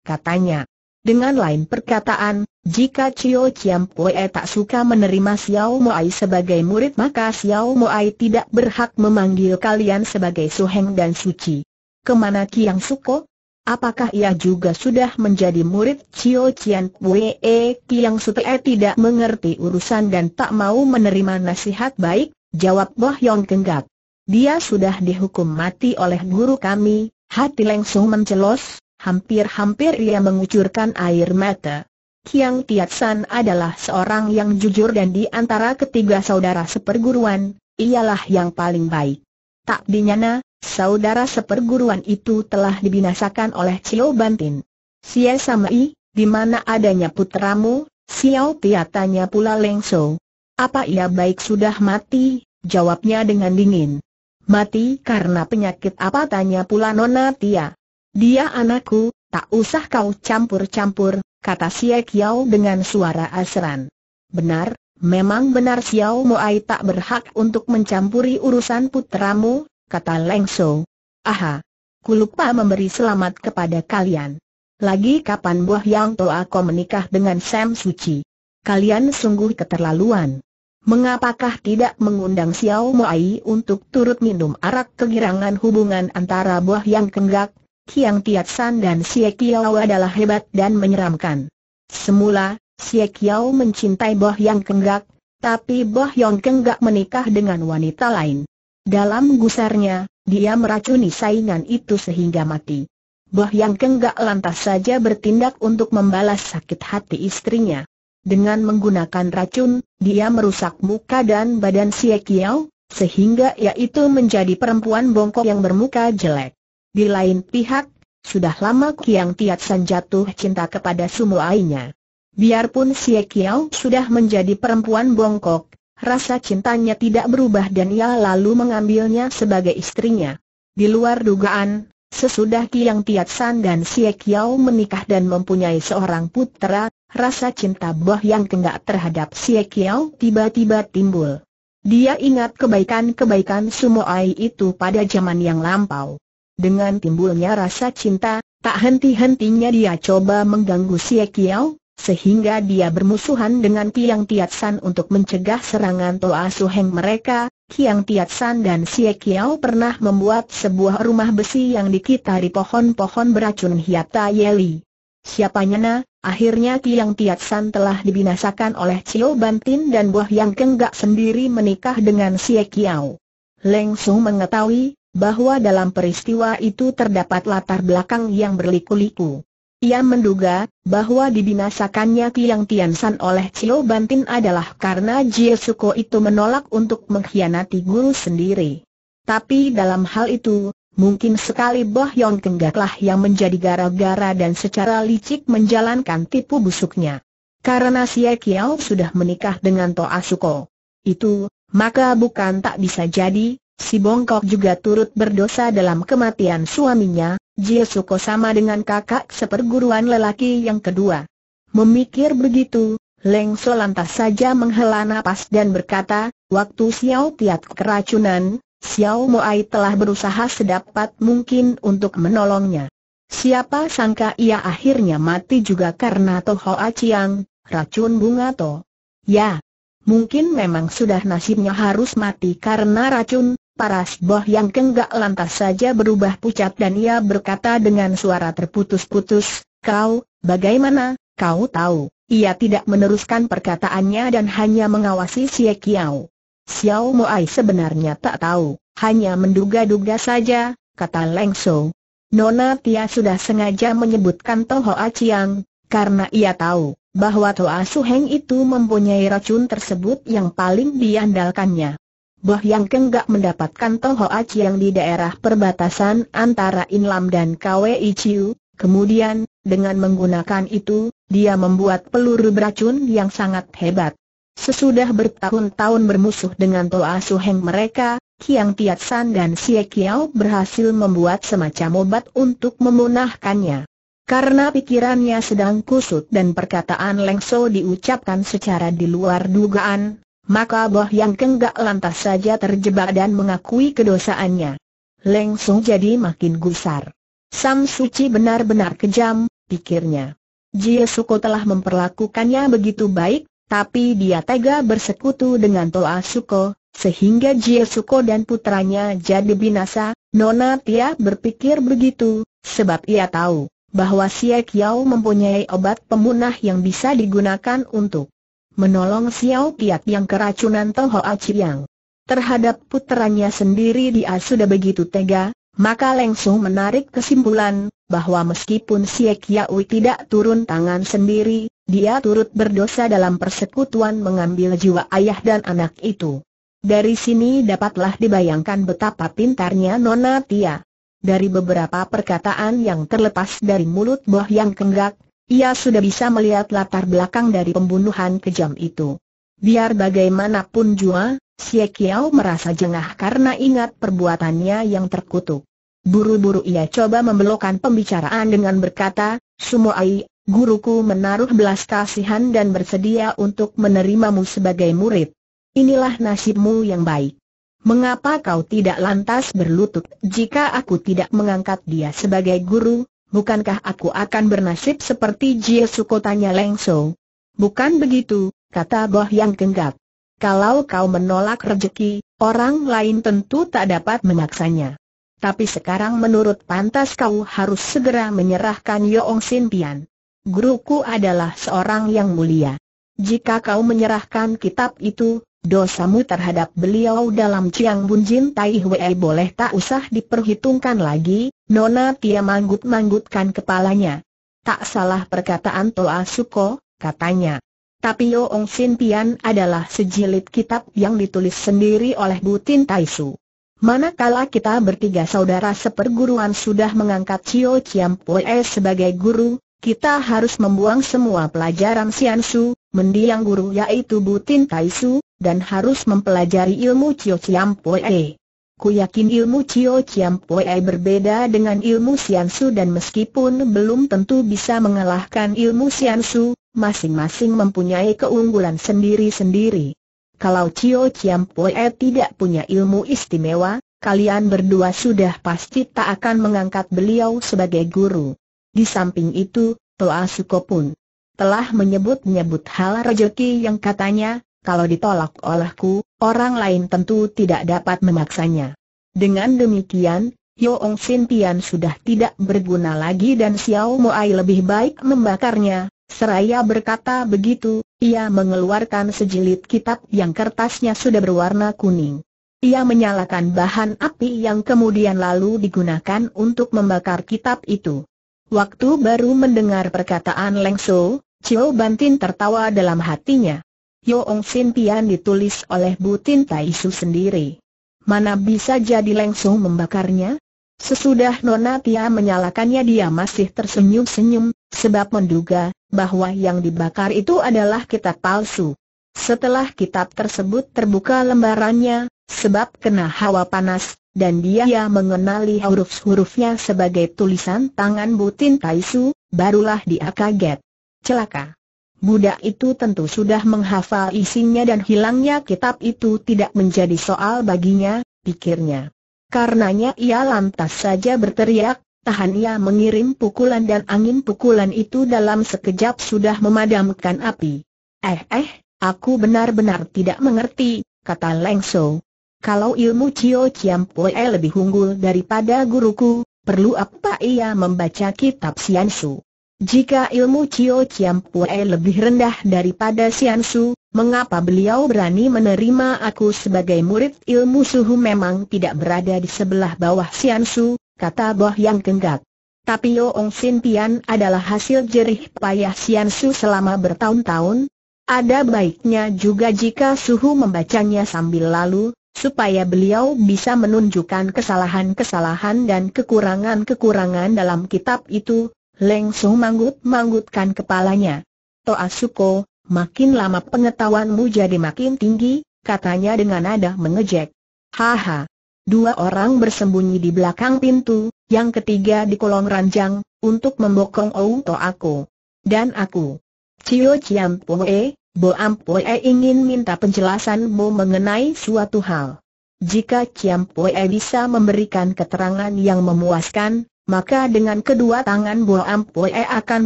katanya. Dengan lain perkataan, jika Cio Chiam Pue tak suka menerima Xiao Moai sebagai murid maka Xiao Moai tidak berhak memanggil kalian sebagai Suheng dan Suci. Kemana Kiang Suko? Apakah ia juga sudah menjadi murid Cio Chian Pue? Eh, Kiang Sute eh, tidak mengerti urusan dan tak mau menerima nasihat baik, jawab Boh Yong Kenggak. Dia sudah dihukum mati oleh guru kami, hati langsung mencelos, Hampir-hampir ia mengucurkan air mata. Kiang Tiatsan adalah seorang yang jujur dan di antara ketiga saudara seperguruan, ialah yang paling baik. Tak dinyana, saudara seperguruan itu telah dibinasakan oleh Cio Bantin. Xie Samai, di mana adanya putramu, Xiao Tia tanya pula Leng So. Apa ia baik sudah mati? Jawabnya dengan dingin. Mati karena penyakit apa tanya pula Nona Tia. Dia anakku, tak usah kau campur-campur, kata Siak Yau dengan suara asran. Benar, memang benar Xiao Moai tak berhak untuk mencampuri urusan putramu, kata Leng Shou. Aha, ku lupa memberi selamat kepada kalian. Lagi kapan buah yang toa aku menikah dengan Sam Suci? Kalian sungguh keterlaluan. Mengapakah tidak mengundang Xiao Moai untuk turut minum arak kegirangan hubungan antara buah yang kenggak, Kiang Tiat San dan Siakiao Kiao adalah hebat dan menyeramkan. Semula, Siakiao Kiao mencintai Boh Yang Kenggak, tapi Boh Yang Kenggak menikah dengan wanita lain. Dalam gusarnya, dia meracuni saingan itu sehingga mati. Boh Yang Kenggak lantas saja bertindak untuk membalas sakit hati istrinya. Dengan menggunakan racun, dia merusak muka dan badan Siakiao, Kiao, sehingga ia itu menjadi perempuan bongkok yang bermuka jelek. Di lain pihak, sudah lama Kiang Tiat San jatuh cinta kepada Sumuainya. Biarpun siak Kiao sudah menjadi perempuan bongkok, rasa cintanya tidak berubah dan ia lalu mengambilnya sebagai istrinya. Di luar dugaan, sesudah Kiang Tiat San dan siak Kiao menikah dan mempunyai seorang putra, rasa cinta Boh yang kenggak terhadap siak Kiao tiba-tiba timbul. Dia ingat kebaikan-kebaikan Sumuai itu pada zaman yang lampau. Dengan timbulnya rasa cinta, tak henti-hentinya dia coba mengganggu Xie Kiao, sehingga dia bermusuhan dengan Kiang Tiat San untuk mencegah serangan Toa Suheng mereka. Kiang Tiat San dan Xie Kiao pernah membuat sebuah rumah besi yang dikitari pohon-pohon beracun hiata yeli. Siapa nyana, akhirnya Kiang Tiat San telah dibinasakan oleh Cio Bantin dan Buah Yang Kenggak sendiri menikah dengan Xie Kiao. Leng Su mengetahui, bahwa dalam peristiwa itu terdapat latar belakang yang berliku-liku. Ia menduga bahwa dibinasakannya Tiang Tiansan oleh Cio Bantin adalah karena Jie Suko itu menolak untuk mengkhianati guru sendiri. Tapi dalam hal itu, mungkin sekali Boh Yong Kenggaklah yang menjadi gara-gara dan secara licik menjalankan tipu busuknya. Karena Xie Kiao sudah menikah dengan Toa Suko. Itu, maka bukan tak bisa jadi, Si Bongkok juga turut berdosa dalam kematian suaminya, Jie Suko sama dengan kakak seperguruan lelaki yang kedua. Memikir begitu, Leng So lantas saja menghela napas dan berkata, waktu Xiao Tiat keracunan, Xiao Moai telah berusaha sedapat mungkin untuk menolongnya. Siapa sangka ia akhirnya mati juga karena Toho Aciang, racun bunga Toh. Ya, mungkin memang sudah nasibnya harus mati karena racun, Paras Boh yang kenggak lantas saja berubah pucat dan ia berkata dengan suara terputus-putus, Kau, bagaimana, kau tahu? Ia tidak meneruskan perkataannya dan hanya mengawasi Xie Kiao. Xiao Moai sebenarnya tak tahu, hanya menduga-duga saja, kata Leng So. Nona Tia sudah sengaja menyebutkan Toho Aciang, karena ia tahu bahwa Toa Suheng itu mempunyai racun tersebut yang paling diandalkannya. Bah Yang Kenggak mendapatkan Toho Aci yang di daerah perbatasan antara Inlam dan kwei Chiu, kemudian, dengan menggunakan itu, dia membuat peluru beracun yang sangat hebat. Sesudah bertahun-tahun bermusuh dengan Toa Suheng mereka, Kiang Tiat San dan Xie Kiao berhasil membuat semacam obat untuk memunahkannya. Karena pikirannya sedang kusut dan perkataan Lengso diucapkan secara di luar dugaan, maka Boh Yang Kenggak lantas saja terjebak dan mengakui kedosaannya. Leng Sung jadi makin gusar. Sam Suci benar-benar kejam, pikirnya. Jie Suko telah memperlakukannya begitu baik, tapi dia tega bersekutu dengan Toa Suko, sehingga Jie Suko dan putranya jadi binasa. Nona Tia berpikir begitu, sebab ia tahu bahwa Xie Kiao mempunyai obat pemunah yang bisa digunakan untuk menolong Xiao Piat yang keracunan Toho Aciang. Terhadap puteranya sendiri dia sudah begitu tega, maka langsung menarik kesimpulan, bahwa meskipun Xie Yaui tidak turun tangan sendiri, dia turut berdosa dalam persekutuan mengambil jiwa ayah dan anak itu. Dari sini dapatlah dibayangkan betapa pintarnya Nona Tia. Dari beberapa perkataan yang terlepas dari mulut Boh yang kenggak, ia sudah bisa melihat latar belakang dari pembunuhan kejam itu. Biar bagaimanapun juga, Xie Kiao merasa jengah karena ingat perbuatannya yang terkutuk. Buru-buru ia coba membelokkan pembicaraan dengan berkata, Sumoai, guruku menaruh belas kasihan dan bersedia untuk menerimamu sebagai murid. Inilah nasibmu yang baik. Mengapa kau tidak lantas berlutut jika aku tidak mengangkat dia sebagai guru? bukankah aku akan bernasib seperti Jie Suko tanya Leng So? Bukan begitu, kata Boh yang genggak. Kalau kau menolak rejeki, orang lain tentu tak dapat memaksanya. Tapi sekarang menurut pantas kau harus segera menyerahkan Yoong Sin Pian. Guruku adalah seorang yang mulia. Jika kau menyerahkan kitab itu, Dosamu terhadap beliau dalam Chiang Bun Jin Tai Hwee boleh tak usah diperhitungkan lagi, Nona Tia manggut-manggutkan kepalanya. Tak salah perkataan Toa Suko, katanya. Tapi Yo Ong Sin Pian adalah sejilid kitab yang ditulis sendiri oleh Butin Tai Su. Manakala kita bertiga saudara seperguruan sudah mengangkat Cio Chiam Poe sebagai guru, kita harus membuang semua pelajaran Sian Su, mendiang guru yaitu Butin Taisu, dan harus mempelajari ilmu Cio Chiam Poe. Ku yakin ilmu Cio Chiam Poe berbeda dengan ilmu Siansu dan meskipun belum tentu bisa mengalahkan ilmu Siansu, masing-masing mempunyai keunggulan sendiri-sendiri. Kalau Cio Chiam Poe tidak punya ilmu istimewa, kalian berdua sudah pasti tak akan mengangkat beliau sebagai guru. Di samping itu, Toa Suko pun telah menyebut-nyebut hal rejeki yang katanya, kalau ditolak olehku, orang lain tentu tidak dapat memaksanya. Dengan demikian, Yoong Sin Tian sudah tidak berguna lagi dan Xiao Ai lebih baik membakarnya. Seraya berkata begitu, ia mengeluarkan sejilid kitab yang kertasnya sudah berwarna kuning. Ia menyalakan bahan api yang kemudian lalu digunakan untuk membakar kitab itu. Waktu baru mendengar perkataan Leng So, Chiu Bantin tertawa dalam hatinya. Yoong Ong Sin Pian ditulis oleh Butin Su sendiri. Mana bisa jadi Leng So membakarnya? Sesudah Nona Tia menyalakannya dia masih tersenyum-senyum, sebab menduga bahwa yang dibakar itu adalah kitab palsu. Setelah kitab tersebut terbuka lembarannya, sebab kena hawa panas, dan dia ya mengenali huruf-hurufnya sebagai tulisan tangan Butin Taisu, barulah dia kaget. Celaka. Budak itu tentu sudah menghafal isinya dan hilangnya kitab itu tidak menjadi soal baginya, pikirnya. Karenanya ia lantas saja berteriak, tahan ia mengirim pukulan dan angin pukulan itu dalam sekejap sudah memadamkan api. Eh eh, aku benar-benar tidak mengerti, kata Lengso kalau ilmu Cio Chiam Pue lebih unggul daripada guruku, perlu apa ia membaca kitab Sian Su? Jika ilmu Cio Chiam Pue lebih rendah daripada Sian Su, mengapa beliau berani menerima aku sebagai murid ilmu suhu memang tidak berada di sebelah bawah Sian Su, kata Boh yang Kenggak. Tapi Yo Ong Sin Pian adalah hasil jerih payah Sian Su selama bertahun-tahun, ada baiknya juga jika suhu membacanya sambil lalu supaya beliau bisa menunjukkan kesalahan-kesalahan dan kekurangan-kekurangan dalam kitab itu, Leng Su manggut-manggutkan kepalanya. Toa Suko, makin lama pengetahuanmu jadi makin tinggi, katanya dengan nada mengejek. Haha. Dua orang bersembunyi di belakang pintu, yang ketiga di kolong ranjang, untuk membokong Toa aku. Dan aku. Cio Chiam Poe, Bo Ampoe ingin minta penjelasanmu mengenai suatu hal. Jika Ciam Poe bisa memberikan keterangan yang memuaskan, maka dengan kedua tangan Bo Ampoe akan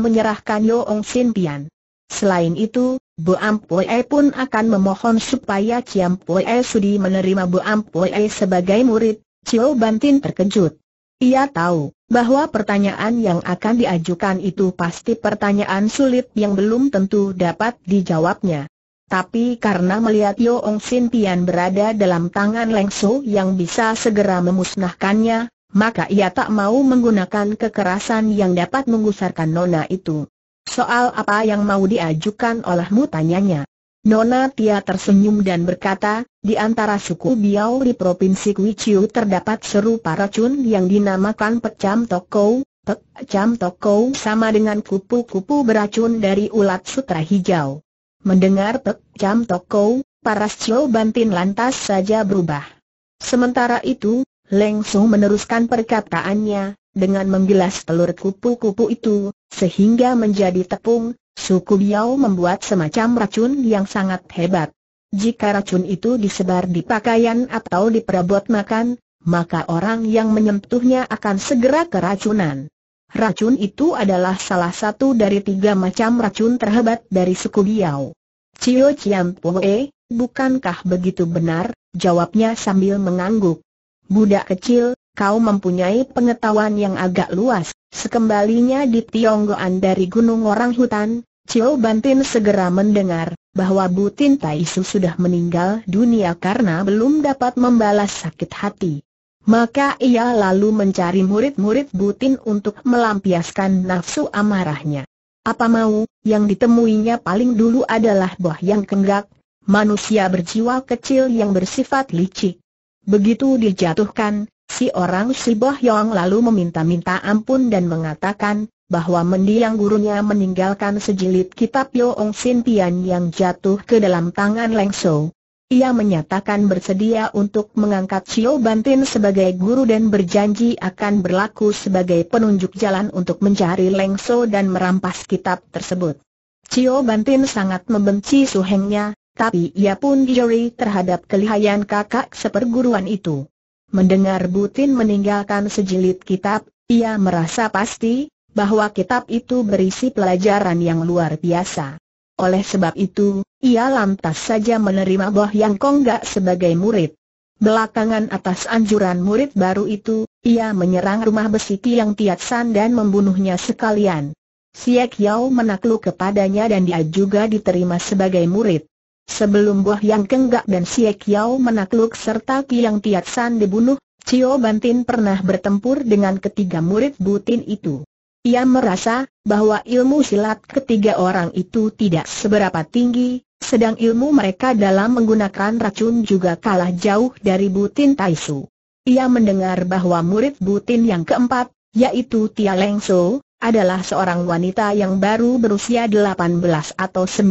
menyerahkan Yoong Sin Pian. Selain itu, Bo Ampoe pun akan memohon supaya Ciam Poe sudi menerima Bo Ampoe sebagai murid, Cio Bantin terkejut. Ia tahu, bahwa pertanyaan yang akan diajukan itu pasti pertanyaan sulit yang belum tentu dapat dijawabnya. Tapi karena melihat Yoong Sin Tian berada dalam tangan Leng Su yang bisa segera memusnahkannya, maka ia tak mau menggunakan kekerasan yang dapat mengusarkan nona itu. Soal apa yang mau diajukan olehmu tanyanya. Nona Tia tersenyum dan berkata, di antara suku Biao di Provinsi Kuichiu terdapat serupa racun yang dinamakan Pecam toko. Pecam toko sama dengan kupu-kupu beracun dari ulat sutra hijau. Mendengar Pecam toko, para Xiao Bantin lantas saja berubah. Sementara itu, Leng Su meneruskan perkataannya, dengan menggilas telur kupu-kupu itu, sehingga menjadi tepung, Suku Biao membuat semacam racun yang sangat hebat. Jika racun itu disebar di pakaian atau di perabot makan, maka orang yang menyentuhnya akan segera keracunan. Racun itu adalah salah satu dari tiga macam racun terhebat dari suku Biao. Cio Chiam Poe, bukankah begitu benar? Jawabnya sambil mengangguk. Budak kecil, kau mempunyai pengetahuan yang agak luas. Sekembalinya di Tionggoan dari Gunung Orang Hutan, Chiu Bantin segera mendengar bahwa Butin Taisu sudah meninggal dunia karena belum dapat membalas sakit hati. Maka ia lalu mencari murid-murid Butin untuk melampiaskan nafsu amarahnya. Apa mau, yang ditemuinya paling dulu adalah Boh Yang Kenggak, manusia berjiwa kecil yang bersifat licik. Begitu dijatuhkan, Si orang si Boh Yong lalu meminta-minta ampun dan mengatakan, bahwa mendiang gurunya meninggalkan sejilid kitab Yo Ong Sin Tian yang jatuh ke dalam tangan Leng So. Ia menyatakan bersedia untuk mengangkat Xiao Bantin sebagai guru dan berjanji akan berlaku sebagai penunjuk jalan untuk mencari Leng So dan merampas kitab tersebut. Xiao Bantin sangat membenci Su Hengnya, tapi ia pun jeri terhadap kelihayan kakak seperguruan itu. Mendengar Butin meninggalkan sejilid kitab, ia merasa pasti bahwa kitab itu berisi pelajaran yang luar biasa. Oleh sebab itu, ia lantas saja menerima Boh Yang Konggak sebagai murid. Belakangan atas anjuran murid baru itu, ia menyerang rumah besi yang San dan membunuhnya sekalian. Siak Yao menakluk kepadanya dan dia juga diterima sebagai murid. Sebelum buah Yang Kenggak dan siak Kiao menakluk serta Kiang Tiat San dibunuh, Cio Bantin pernah bertempur dengan ketiga murid Butin itu. Ia merasa bahwa ilmu silat ketiga orang itu tidak seberapa tinggi, sedang ilmu mereka dalam menggunakan racun juga kalah jauh dari Butin Taisu. Ia mendengar bahwa murid Butin yang keempat, yaitu Tia Leng So, adalah seorang wanita yang baru berusia 18 atau 19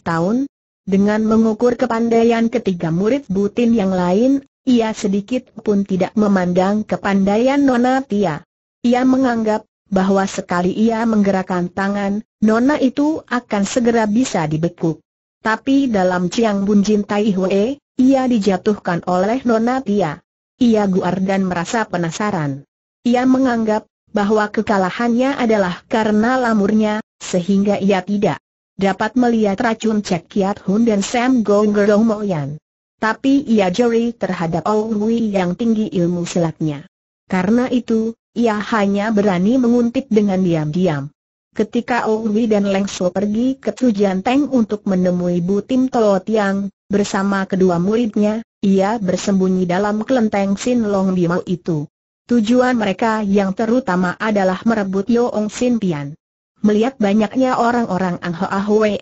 tahun, dengan mengukur kepandaian ketiga murid Butin yang lain, ia sedikit pun tidak memandang kepandaian Nona Tia. Ia menganggap bahwa sekali ia menggerakkan tangan, Nona itu akan segera bisa dibekuk. Tapi dalam Ciang Bun Jin Tai Hwe, ia dijatuhkan oleh Nona Tia. Ia guar dan merasa penasaran. Ia menganggap bahwa kekalahannya adalah karena lamurnya, sehingga ia tidak dapat melihat racun Cek Kiat Hun dan Sam Gong Gerong Moyan. Tapi ia jeri terhadap Ong Hui yang tinggi ilmu silatnya. Karena itu, ia hanya berani menguntit dengan diam-diam. Ketika Ong Hui dan Leng Suo pergi ke Tujuan Teng untuk menemui Tim Toh Tiang, bersama kedua muridnya, ia bersembunyi dalam kelenteng Sin Long Bimau itu. Tujuan mereka yang terutama adalah merebut Yo Ong Sin Pian. Melihat banyaknya orang-orang ahoe,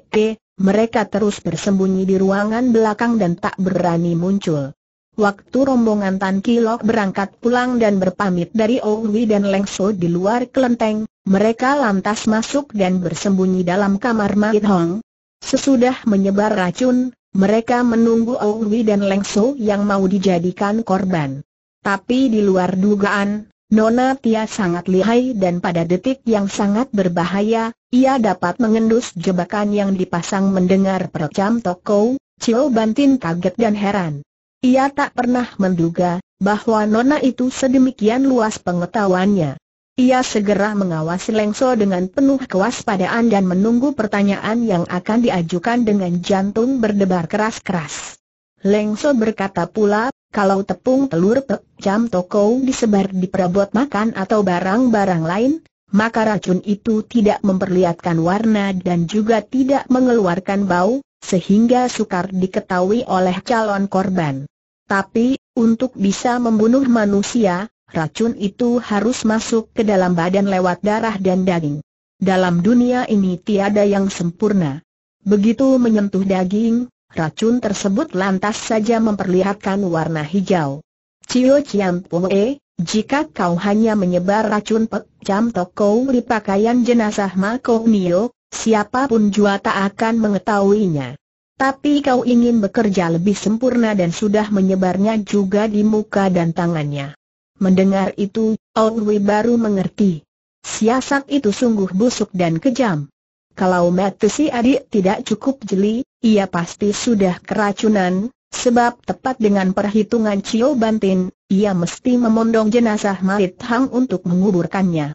mereka terus bersembunyi di ruangan belakang dan tak berani muncul. Waktu rombongan Tan Kilok berangkat pulang dan berpamit dari Owi dan Lengso di luar kelenteng, mereka lantas masuk dan bersembunyi dalam kamar Mait Hong. Sesudah menyebar racun, mereka menunggu Owi dan Lengso yang mau dijadikan korban. Tapi di luar dugaan, Nona Tia sangat lihai dan pada detik yang sangat berbahaya, ia dapat mengendus jebakan yang dipasang mendengar percam toko, Cio Bantin kaget dan heran. Ia tak pernah menduga bahwa Nona itu sedemikian luas pengetahuannya. Ia segera mengawasi Lengso dengan penuh kewaspadaan dan menunggu pertanyaan yang akan diajukan dengan jantung berdebar keras-keras. Lengso berkata pula, kalau tepung telur pek jam toko disebar di perabot makan atau barang-barang lain, maka racun itu tidak memperlihatkan warna dan juga tidak mengeluarkan bau, sehingga sukar diketahui oleh calon korban. Tapi, untuk bisa membunuh manusia, racun itu harus masuk ke dalam badan lewat darah dan daging. Dalam dunia ini tiada yang sempurna. Begitu menyentuh daging, Racun tersebut lantas saja memperlihatkan warna hijau. Cio Chiam Pue, jika kau hanya menyebar racun Pek Cham Toko di pakaian jenazah Mako Nio, siapapun jua tak akan mengetahuinya. Tapi kau ingin bekerja lebih sempurna dan sudah menyebarnya juga di muka dan tangannya. Mendengar itu, Owi baru mengerti. Siasat itu sungguh busuk dan kejam. Kalau si adik tidak cukup jeli, ia pasti sudah keracunan, sebab tepat dengan perhitungan Cio Bantin, ia mesti memondong jenazah Marit Hang untuk menguburkannya.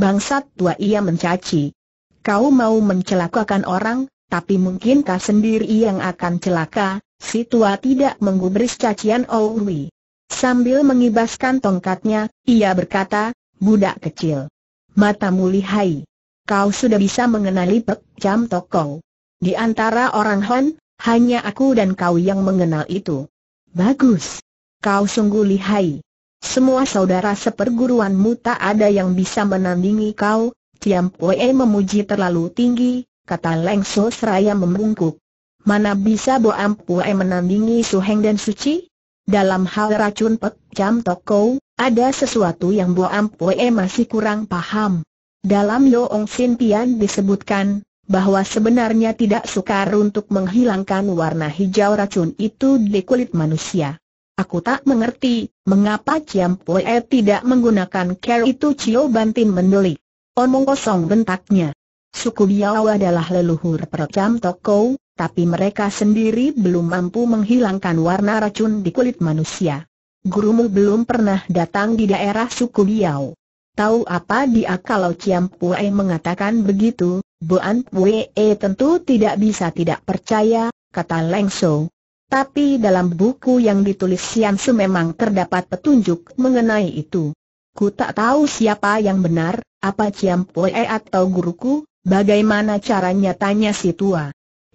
Bangsat tua ia mencaci. Kau mau mencelakakan orang, tapi mungkinkah sendiri yang akan celaka, si tua tidak menggubris cacian Owi. Sambil mengibaskan tongkatnya, ia berkata, budak kecil. mata lihai. Kau sudah bisa mengenali Pek jam di antara orang Hon, hanya aku dan kau yang mengenal itu. Bagus. Kau sungguh lihai. Semua saudara seperguruanmu tak ada yang bisa menandingi kau, Tiam Pue memuji terlalu tinggi, kata Leng So seraya membungkuk. Mana bisa Bo Am Pue menandingi Su Heng dan Suci? Dalam hal racun Pek Jam Toko, ada sesuatu yang Bo Am Pue masih kurang paham. Dalam Yo Ong Sin Pian disebutkan, bahwa sebenarnya tidak sukar untuk menghilangkan warna hijau racun itu di kulit manusia. Aku tak mengerti, mengapa Ciam Pue tidak menggunakan care itu Cio Bantin mendelik. Omong kosong bentaknya. Suku Biao adalah leluhur percam toko, tapi mereka sendiri belum mampu menghilangkan warna racun di kulit manusia. Gurumu belum pernah datang di daerah suku Biao. Tahu apa dia kalau Ciam Pue mengatakan begitu, Buan Pue eh, tentu tidak bisa tidak percaya, kata Leng So. Tapi dalam buku yang ditulis Sian Su memang terdapat petunjuk mengenai itu. Ku tak tahu siapa yang benar, apa Ciam Pue atau guruku, bagaimana caranya tanya si tua.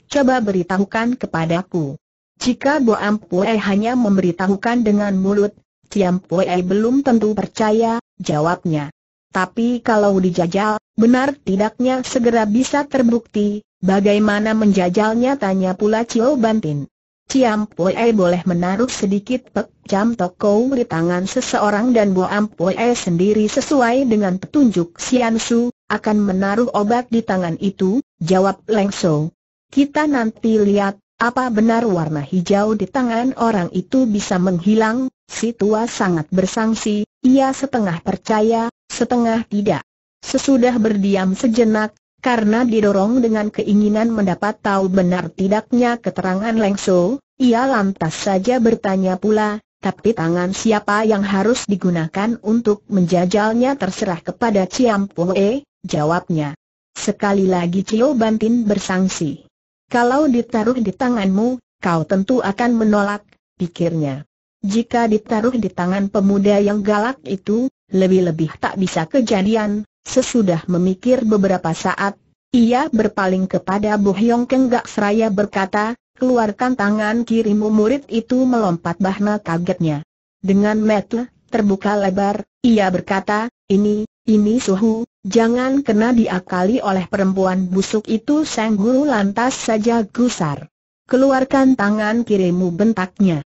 Coba beritahukan kepadaku. Jika Buan Pue hanya memberitahukan dengan mulut, Ciam Pue belum tentu percaya, jawabnya. Tapi kalau dijajal, benar tidaknya segera bisa terbukti, bagaimana menjajalnya tanya pula Cio Bantin. Ciam Poe boleh menaruh sedikit pek jam toko di tangan seseorang dan Bo Am Poe sendiri sesuai dengan petunjuk Sian Su, akan menaruh obat di tangan itu, jawab Leng So. Kita nanti lihat, apa benar warna hijau di tangan orang itu bisa menghilang, si tua sangat bersangsi, ia setengah percaya, setengah tidak. Sesudah berdiam sejenak, karena didorong dengan keinginan mendapat tahu benar tidaknya keterangan Lengso, ia lantas saja bertanya pula, tapi tangan siapa yang harus digunakan untuk menjajalnya terserah kepada Ciam Poe, jawabnya. Sekali lagi Cio Bantin bersangsi. Kalau ditaruh di tanganmu, kau tentu akan menolak, pikirnya. Jika ditaruh di tangan pemuda yang galak itu, lebih-lebih tak bisa kejadian, sesudah memikir beberapa saat, ia berpaling kepada Bu Hyong Keng Gak Seraya berkata, keluarkan tangan kirimu murid itu melompat bahna kagetnya. Dengan metel, terbuka lebar, ia berkata, ini, ini suhu, jangan kena diakali oleh perempuan busuk itu sang guru lantas saja gusar. Keluarkan tangan kirimu bentaknya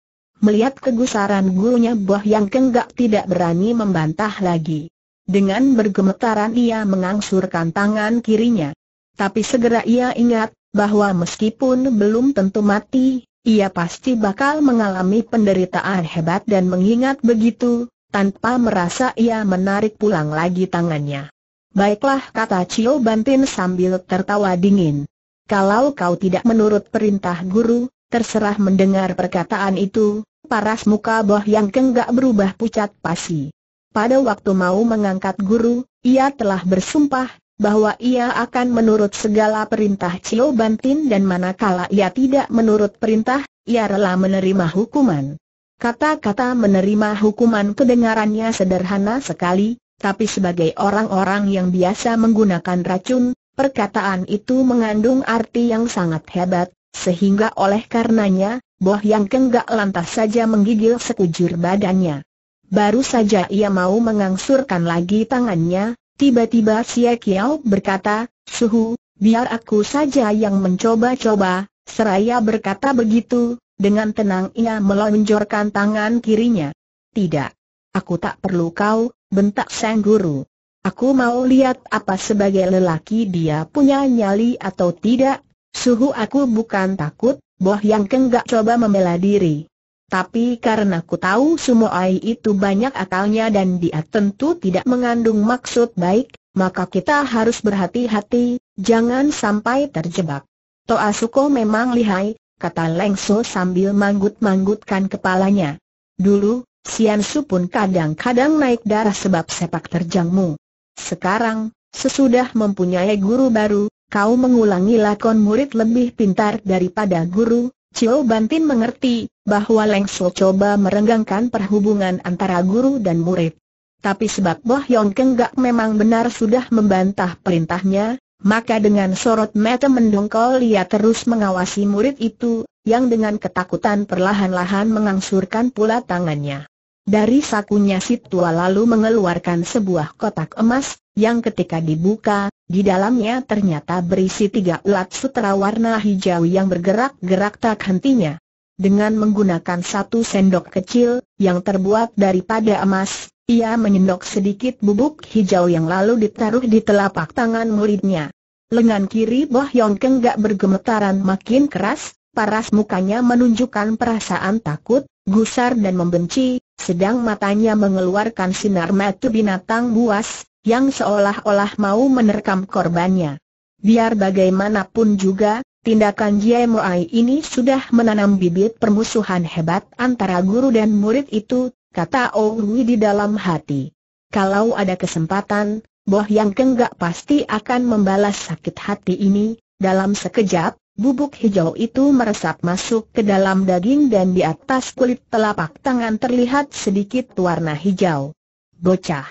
melihat kegusaran gurunya buah yang kenggak tidak berani membantah lagi. Dengan bergemetaran ia mengangsurkan tangan kirinya. Tapi segera ia ingat, bahwa meskipun belum tentu mati, ia pasti bakal mengalami penderitaan hebat dan mengingat begitu, tanpa merasa ia menarik pulang lagi tangannya. Baiklah kata Cio Bantin sambil tertawa dingin. Kalau kau tidak menurut perintah guru, terserah mendengar perkataan itu, paras muka Boh Yang Keng berubah pucat pasi. Pada waktu mau mengangkat guru, ia telah bersumpah bahwa ia akan menurut segala perintah Cio Bantin dan manakala ia tidak menurut perintah, ia rela menerima hukuman. Kata-kata menerima hukuman kedengarannya sederhana sekali, tapi sebagai orang-orang yang biasa menggunakan racun, perkataan itu mengandung arti yang sangat hebat, sehingga oleh karenanya, Boh yang kenggak lantas saja menggigil sekujur badannya. Baru saja ia mau mengangsurkan lagi tangannya, tiba-tiba Xie Kiao berkata, Suhu, biar aku saja yang mencoba-coba, seraya berkata begitu, dengan tenang ia melonjorkan tangan kirinya. Tidak. Aku tak perlu kau, bentak sang guru. Aku mau lihat apa sebagai lelaki dia punya nyali atau tidak, suhu aku bukan takut, Boh Yang Keng gak coba membela diri. Tapi karena ku tahu semua Ai itu banyak akalnya dan dia tentu tidak mengandung maksud baik, maka kita harus berhati-hati, jangan sampai terjebak. Toa Suko memang lihai, kata Leng So sambil manggut-manggutkan kepalanya. Dulu, Sian Su pun kadang-kadang naik darah sebab sepak terjangmu. Sekarang, sesudah mempunyai guru baru, Kau mengulangi lakon murid lebih pintar daripada guru, Cio Bantin mengerti, bahwa Leng coba merenggangkan perhubungan antara guru dan murid. Tapi sebab Boh Yong Keng Gak memang benar sudah membantah perintahnya, maka dengan sorot mata mendongkol ia terus mengawasi murid itu, yang dengan ketakutan perlahan-lahan mengangsurkan pula tangannya. Dari sakunya Situa lalu mengeluarkan sebuah kotak emas, yang ketika dibuka, di dalamnya ternyata berisi tiga ulat sutra warna hijau yang bergerak-gerak tak hentinya. Dengan menggunakan satu sendok kecil, yang terbuat daripada emas, ia menyendok sedikit bubuk hijau yang lalu ditaruh di telapak tangan muridnya. Lengan kiri Boh Yongkeng gak bergemetaran makin keras, paras mukanya menunjukkan perasaan takut, gusar dan membenci, sedang matanya mengeluarkan sinar mata binatang buas, yang seolah-olah mau menerkam korbannya. Biar bagaimanapun juga, tindakan Jiemoai ini sudah menanam bibit permusuhan hebat antara guru dan murid itu, kata Owi di dalam hati. Kalau ada kesempatan, Boh Yang Kenggak pasti akan membalas sakit hati ini, dalam sekejap, Bubuk hijau itu meresap masuk ke dalam daging dan di atas kulit telapak tangan terlihat sedikit warna hijau. Bocah.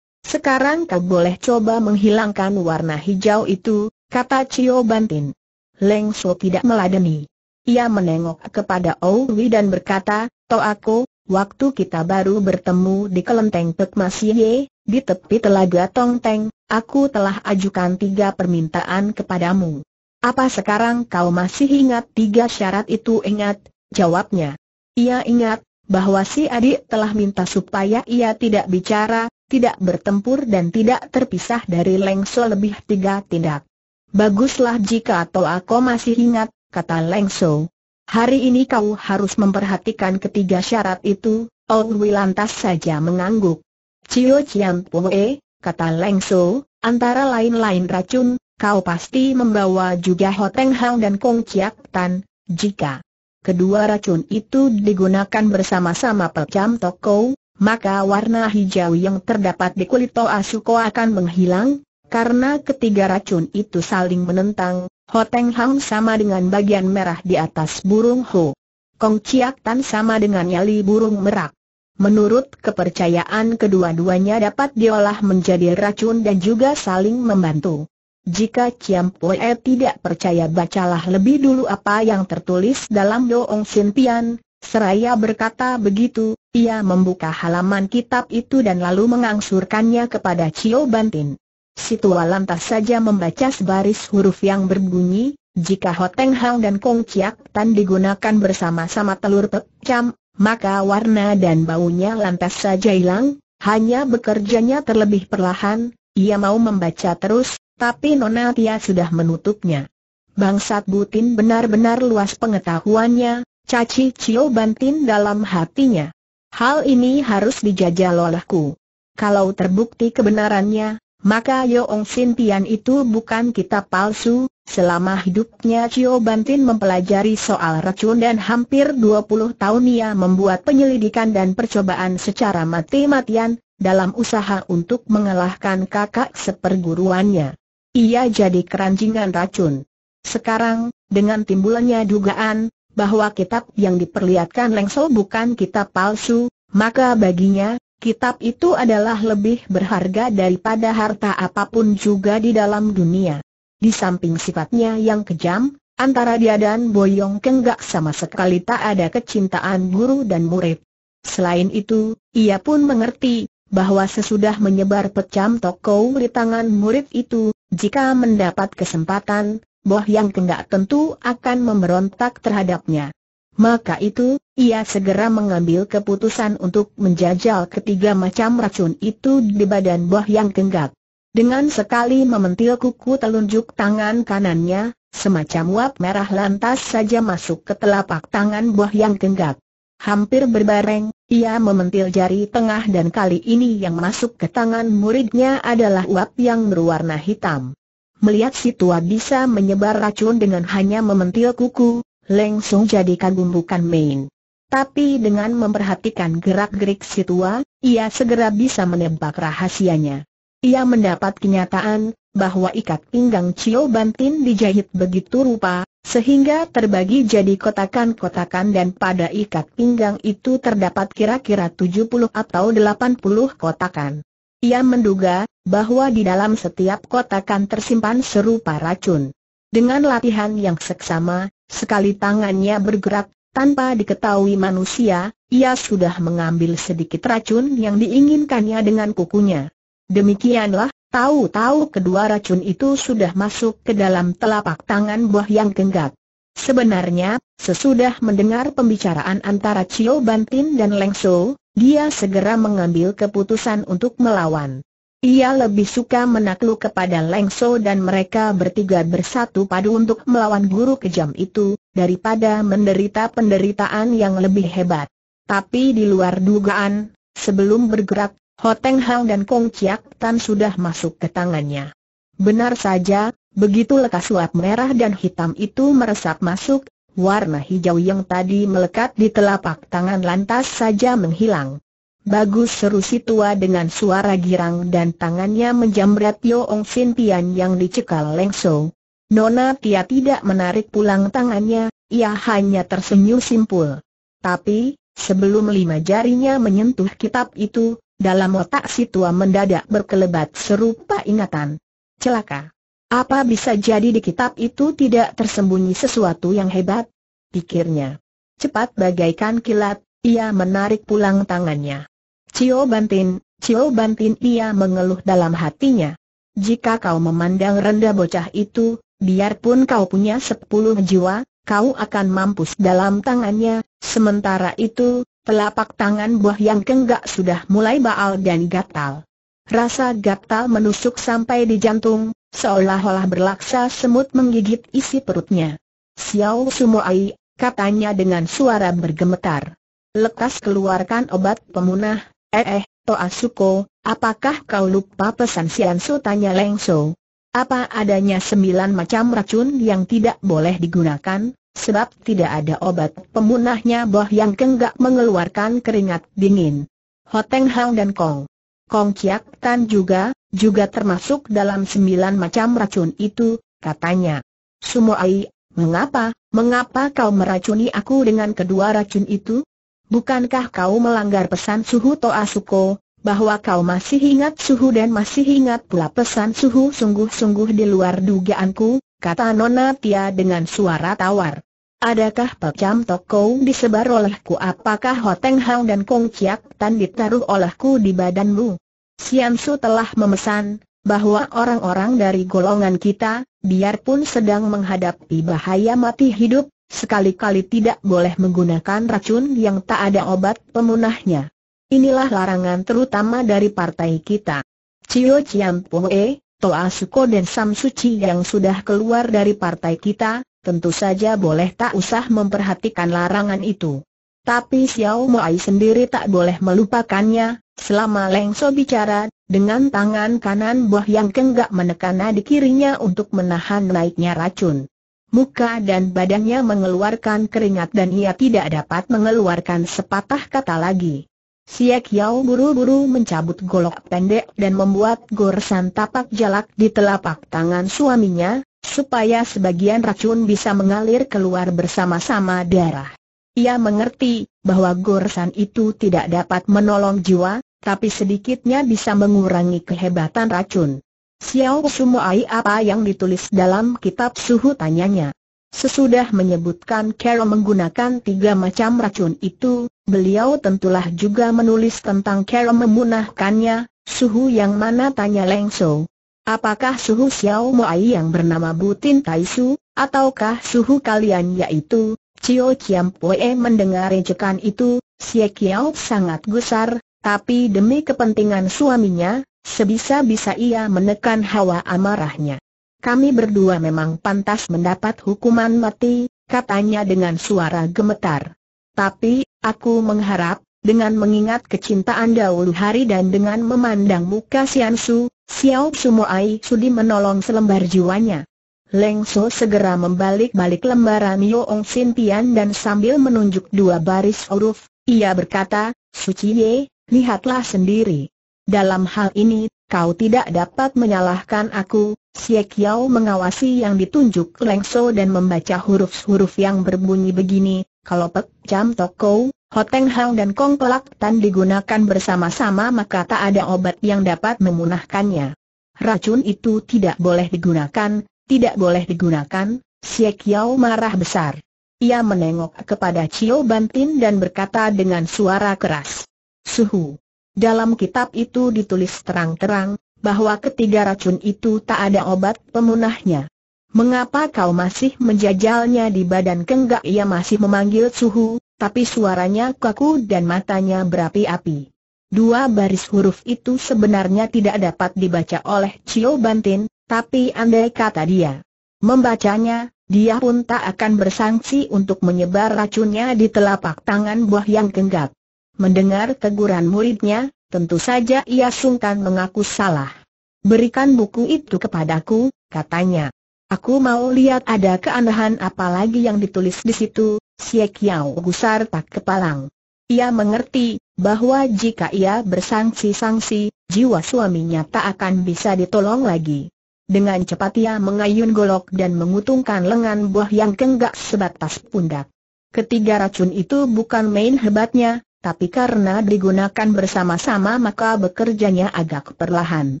Sekarang kau boleh coba menghilangkan warna hijau itu, kata Cio Bantin. Leng So tidak meladeni. Ia menengok kepada Owi dan berkata, "To aku, waktu kita baru bertemu di kelenteng Pek Ye, di tepi telaga Tongteng, aku telah ajukan tiga permintaan kepadamu. Apa sekarang kau masih ingat tiga syarat itu ingat? Jawabnya. Ia ingat, bahwa si adik telah minta supaya ia tidak bicara, tidak bertempur dan tidak terpisah dari Lengso lebih tiga tindak. Baguslah jika atau aku masih ingat, kata Lengso. Hari ini kau harus memperhatikan ketiga syarat itu, Ong lantas saja mengangguk. Cio Cian Pue, kata Lengso, antara lain-lain racun, kau pasti membawa juga Hoteng Hang dan Kong Chiak Tan, jika kedua racun itu digunakan bersama-sama pecam toko, maka warna hijau yang terdapat di kulit Toa Suko akan menghilang, karena ketiga racun itu saling menentang, Hoteng Hang sama dengan bagian merah di atas burung Ho. Kong Chiak Tan sama dengan nyali burung merak. Menurut kepercayaan kedua-duanya dapat diolah menjadi racun dan juga saling membantu. Jika Chiam Pue tidak percaya bacalah lebih dulu apa yang tertulis dalam Doong Sin Pian, seraya berkata begitu, ia membuka halaman kitab itu dan lalu mengangsurkannya kepada Cio Bantin. Situa lantas saja membaca sebaris huruf yang berbunyi, jika Hoteng Hang dan Kong Chiak Tan digunakan bersama-sama telur pecam, maka warna dan baunya lantas saja hilang, hanya bekerjanya terlebih perlahan, ia mau membaca terus, tapi Nona Tia sudah menutupnya. Bangsat Butin benar-benar luas pengetahuannya, caci Cio Bantin dalam hatinya. Hal ini harus dijajal olehku. Kalau terbukti kebenarannya, maka Yoong Sin Tian itu bukan kita palsu, selama hidupnya Cio Bantin mempelajari soal racun dan hampir 20 tahun ia membuat penyelidikan dan percobaan secara mati-matian, dalam usaha untuk mengalahkan kakak seperguruannya. Ia jadi keranjingan racun. Sekarang, dengan timbulannya dugaan, bahwa kitab yang diperlihatkan Lengso bukan kitab palsu, maka baginya, kitab itu adalah lebih berharga daripada harta apapun juga di dalam dunia. Di samping sifatnya yang kejam, antara dia dan Boyong Kenggak sama sekali tak ada kecintaan guru dan murid. Selain itu, ia pun mengerti bahwa sesudah menyebar pecam toko di tangan murid itu, jika mendapat kesempatan, Boh Yang Kenggak tentu akan memberontak terhadapnya. Maka itu, ia segera mengambil keputusan untuk menjajal ketiga macam racun itu di badan Boh Yang Kenggak. Dengan sekali mementil kuku telunjuk tangan kanannya, semacam uap merah lantas saja masuk ke telapak tangan Boh Yang Kenggak. Hampir berbareng, ia mementil jari tengah dan kali ini yang masuk ke tangan muridnya adalah uap yang berwarna hitam. Melihat si tua bisa menyebar racun dengan hanya mementil kuku, langsung jadi kagum bukan main. Tapi dengan memperhatikan gerak-gerik si tua, ia segera bisa menebak rahasianya. Ia mendapat kenyataan, bahwa ikat pinggang Cio Bantin dijahit begitu rupa, sehingga terbagi jadi kotakan-kotakan dan pada ikat pinggang itu terdapat kira-kira 70 atau 80 kotakan. Ia menduga, bahwa di dalam setiap kotakan tersimpan serupa racun. Dengan latihan yang seksama, sekali tangannya bergerak, tanpa diketahui manusia, ia sudah mengambil sedikit racun yang diinginkannya dengan kukunya. Demikianlah, Tahu-tahu kedua racun itu sudah masuk ke dalam telapak tangan buah yang genggak. Sebenarnya, sesudah mendengar pembicaraan antara Cio Bantin dan Leng So, dia segera mengambil keputusan untuk melawan. Ia lebih suka menakluk kepada Leng So dan mereka bertiga bersatu padu untuk melawan guru kejam itu, daripada menderita penderitaan yang lebih hebat. Tapi di luar dugaan, sebelum bergerak, Ho Hang dan Kong Chiak Tan sudah masuk ke tangannya. Benar saja, begitu lekas suap merah dan hitam itu meresap masuk, warna hijau yang tadi melekat di telapak tangan lantas saja menghilang. Bagus seru si tua dengan suara girang dan tangannya menjamret Yo Ong Sin Pian yang dicekal Lengso. Nona Tia tidak menarik pulang tangannya, ia hanya tersenyum simpul. Tapi, sebelum lima jarinya menyentuh kitab itu, dalam otak si tua mendadak berkelebat serupa ingatan. Celaka. Apa bisa jadi di kitab itu tidak tersembunyi sesuatu yang hebat? Pikirnya. Cepat bagaikan kilat, ia menarik pulang tangannya. Cio Bantin, Cio Bantin ia mengeluh dalam hatinya. Jika kau memandang rendah bocah itu, biarpun kau punya sepuluh jiwa, kau akan mampus dalam tangannya, sementara itu, Telapak tangan buah yang kenggak sudah mulai baal dan gatal. Rasa gatal menusuk sampai di jantung, seolah-olah berlaksa semut menggigit isi perutnya. Xiao Sumoai, katanya dengan suara bergemetar. Lekas keluarkan obat pemunah, eh eh, Suko, apakah kau lupa pesan Sianso tanya Lengso. Apa adanya sembilan macam racun yang tidak boleh digunakan? Sebab tidak ada obat pemunahnya Boh yang kenggak mengeluarkan keringat dingin. Hoteng Hang dan Kong. Kong Kiak Tan juga, juga termasuk dalam sembilan macam racun itu, katanya. Sumoai, mengapa, mengapa kau meracuni aku dengan kedua racun itu? Bukankah kau melanggar pesan suhu Toasuko, bahwa kau masih ingat suhu dan masih ingat pula pesan suhu sungguh-sungguh di luar dugaanku, kata Nona Tia dengan suara tawar. Adakah pecam toko disebar olehku? Apakah Hoteng Hang dan Kong Chiak Tan ditaruh olehku di badanmu? Sian Su telah memesan, bahwa orang-orang dari golongan kita, biarpun sedang menghadapi bahaya mati hidup, sekali-kali tidak boleh menggunakan racun yang tak ada obat pemunahnya. Inilah larangan terutama dari partai kita. Cio Chiam Pue, Toa Suko dan Sam Suci yang sudah keluar dari partai kita, tentu saja boleh tak usah memperhatikan larangan itu. Tapi Xiao Moai sendiri tak boleh melupakannya, selama Leng So bicara, dengan tangan kanan Boh Yang Kenggak menekan nadi kirinya untuk menahan naiknya racun. Muka dan badannya mengeluarkan keringat dan ia tidak dapat mengeluarkan sepatah kata lagi. Siak Yao buru-buru mencabut golok pendek dan membuat goresan tapak jalak di telapak tangan suaminya, supaya sebagian racun bisa mengalir keluar bersama-sama darah. Ia mengerti bahwa goresan itu tidak dapat menolong jiwa, tapi sedikitnya bisa mengurangi kehebatan racun. Xiao Ai apa yang ditulis dalam kitab suhu tanyanya. Sesudah menyebutkan Carol menggunakan tiga macam racun itu, beliau tentulah juga menulis tentang Carol memunahkannya, suhu yang mana tanya Leng So. Apakah suhu Xiao Moai yang bernama Butin Taisu, ataukah suhu kalian yaitu, Cio Chiam Pue mendengar rejekan itu, Xie Kiao sangat gusar, tapi demi kepentingan suaminya, sebisa-bisa ia menekan hawa amarahnya kami berdua memang pantas mendapat hukuman mati, katanya dengan suara gemetar. Tapi, aku mengharap, dengan mengingat kecintaan dahulu hari dan dengan memandang muka Sian Su, Xiao Sumoai sudi menolong selembar jiwanya. Leng So segera membalik-balik lembaran Yoong Sin Pian dan sambil menunjuk dua baris huruf, ia berkata, Suci Ye, lihatlah sendiri. Dalam hal ini, kau tidak dapat menyalahkan aku, Xie Kiao mengawasi yang ditunjuk Leng So dan membaca huruf-huruf yang berbunyi begini, kalau Pek Cam Toko, Hoteng Hang dan Kong Pelak Tan digunakan bersama-sama maka tak ada obat yang dapat memunahkannya. Racun itu tidak boleh digunakan, tidak boleh digunakan, Xie Kiao marah besar. Ia menengok kepada Cio Bantin dan berkata dengan suara keras. Suhu. Dalam kitab itu ditulis terang-terang, bahwa ketiga racun itu tak ada obat pemunahnya. Mengapa kau masih menjajalnya di badan kenggak ia masih memanggil suhu, tapi suaranya kaku dan matanya berapi-api. Dua baris huruf itu sebenarnya tidak dapat dibaca oleh Cio Bantin, tapi andai kata dia membacanya, dia pun tak akan bersangsi untuk menyebar racunnya di telapak tangan buah yang kenggak. Mendengar teguran muridnya, tentu saja ia sungkan mengaku salah. Berikan buku itu kepadaku, katanya. Aku mau lihat ada keanehan apa lagi yang ditulis di situ, Xie Kiao gusar tak kepalang. Ia mengerti, bahwa jika ia bersangsi-sangsi, jiwa suaminya tak akan bisa ditolong lagi. Dengan cepat ia mengayun golok dan mengutungkan lengan buah yang kenggak sebatas pundak. Ketiga racun itu bukan main hebatnya, tapi karena digunakan bersama-sama maka bekerjanya agak perlahan.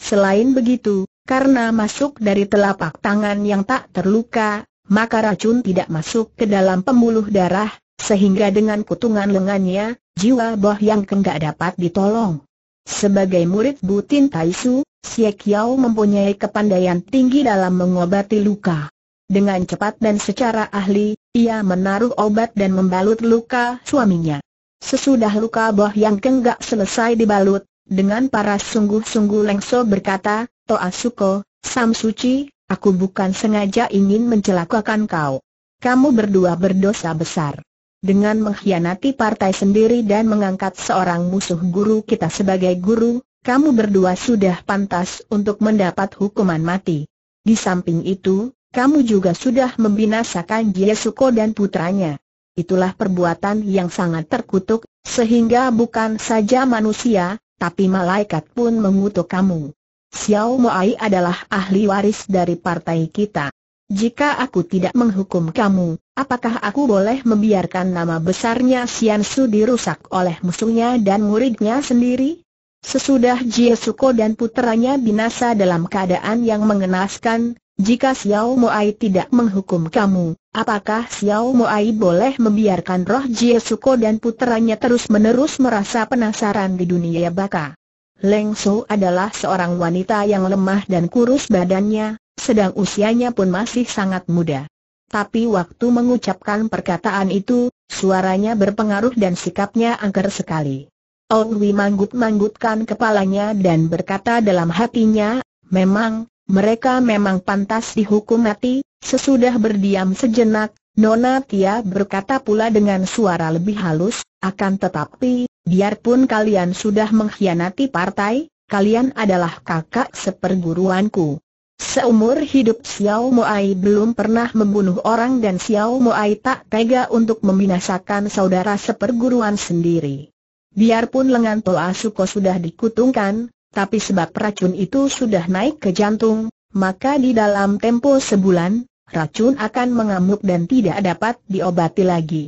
Selain begitu, karena masuk dari telapak tangan yang tak terluka, maka racun tidak masuk ke dalam pembuluh darah, sehingga dengan kutungan lengannya, jiwa Boh yang kenggak dapat ditolong. Sebagai murid Butin Taisu, Siak Kiao mempunyai kepandaian tinggi dalam mengobati luka. Dengan cepat dan secara ahli, ia menaruh obat dan membalut luka suaminya. Sesudah luka boh yang kenggak selesai dibalut, dengan paras sungguh-sungguh Lengso berkata, Toa Suko, Sam Suci, aku bukan sengaja ingin mencelakakan kau. Kamu berdua berdosa besar. Dengan mengkhianati partai sendiri dan mengangkat seorang musuh guru kita sebagai guru, kamu berdua sudah pantas untuk mendapat hukuman mati. Di samping itu, kamu juga sudah membinasakan Jiesuko dan putranya itulah perbuatan yang sangat terkutuk, sehingga bukan saja manusia, tapi malaikat pun mengutuk kamu. Xiao Moai adalah ahli waris dari partai kita. Jika aku tidak menghukum kamu, apakah aku boleh membiarkan nama besarnya Xian Su dirusak oleh musuhnya dan muridnya sendiri? Sesudah Jie Suko dan putranya binasa dalam keadaan yang mengenaskan, jika Xiao Moai tidak menghukum kamu, Apakah Xiao Moai boleh membiarkan roh Jie Suko dan puteranya terus-menerus merasa penasaran di dunia baka? Leng Su adalah seorang wanita yang lemah dan kurus badannya, sedang usianya pun masih sangat muda. Tapi waktu mengucapkan perkataan itu, suaranya berpengaruh dan sikapnya angker sekali. Ong Wi manggut-manggutkan kepalanya dan berkata dalam hatinya, memang, mereka memang pantas dihukum mati, sesudah berdiam sejenak, Nona Tia berkata pula dengan suara lebih halus, akan tetapi, biarpun kalian sudah mengkhianati partai, kalian adalah kakak seperguruanku. Seumur hidup Xiao Moai belum pernah membunuh orang dan Xiao Moai tak tega untuk membinasakan saudara seperguruan sendiri. Biarpun lengan Toa Suko sudah dikutungkan, tapi sebab racun itu sudah naik ke jantung, maka di dalam tempo sebulan, racun akan mengamuk dan tidak dapat diobati lagi.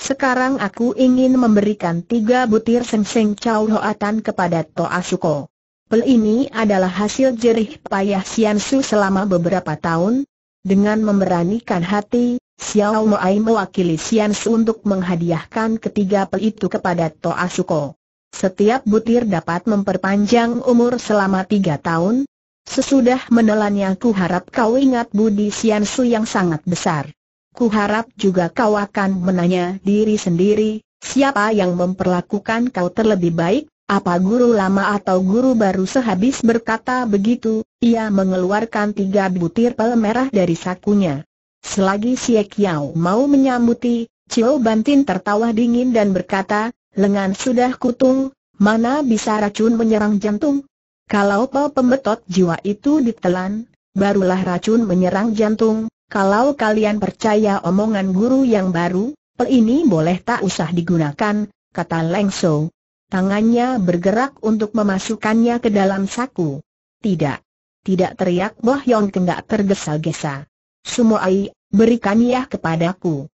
Sekarang aku ingin memberikan tiga butir sengseng cao Hoatan kepada To Asuko. Pel ini adalah hasil jerih payah Sian Su selama beberapa tahun. Dengan memberanikan hati, Xiao Moai mewakili Sian Su untuk menghadiahkan ketiga pel itu kepada To Asuko. Setiap butir dapat memperpanjang umur selama tiga tahun. Sesudah menelannya ku harap kau ingat budi Siansu yang sangat besar. Ku harap juga kau akan menanya diri sendiri, siapa yang memperlakukan kau terlebih baik, apa guru lama atau guru baru sehabis berkata begitu, ia mengeluarkan tiga butir pel merah dari sakunya. Selagi Siak Kiao mau menyambuti, Chiu Bantin tertawa dingin dan berkata, Lengan sudah kutung, mana bisa racun menyerang jantung? Kalau pau pembetot jiwa itu ditelan, barulah racun menyerang jantung. Kalau kalian percaya omongan guru yang baru, pel ini boleh tak usah digunakan, kata Leng So. Tangannya bergerak untuk memasukkannya ke dalam saku. Tidak. Tidak teriak Boh Yong tidak tergesa-gesa. Ai, berikan ya kepadaku.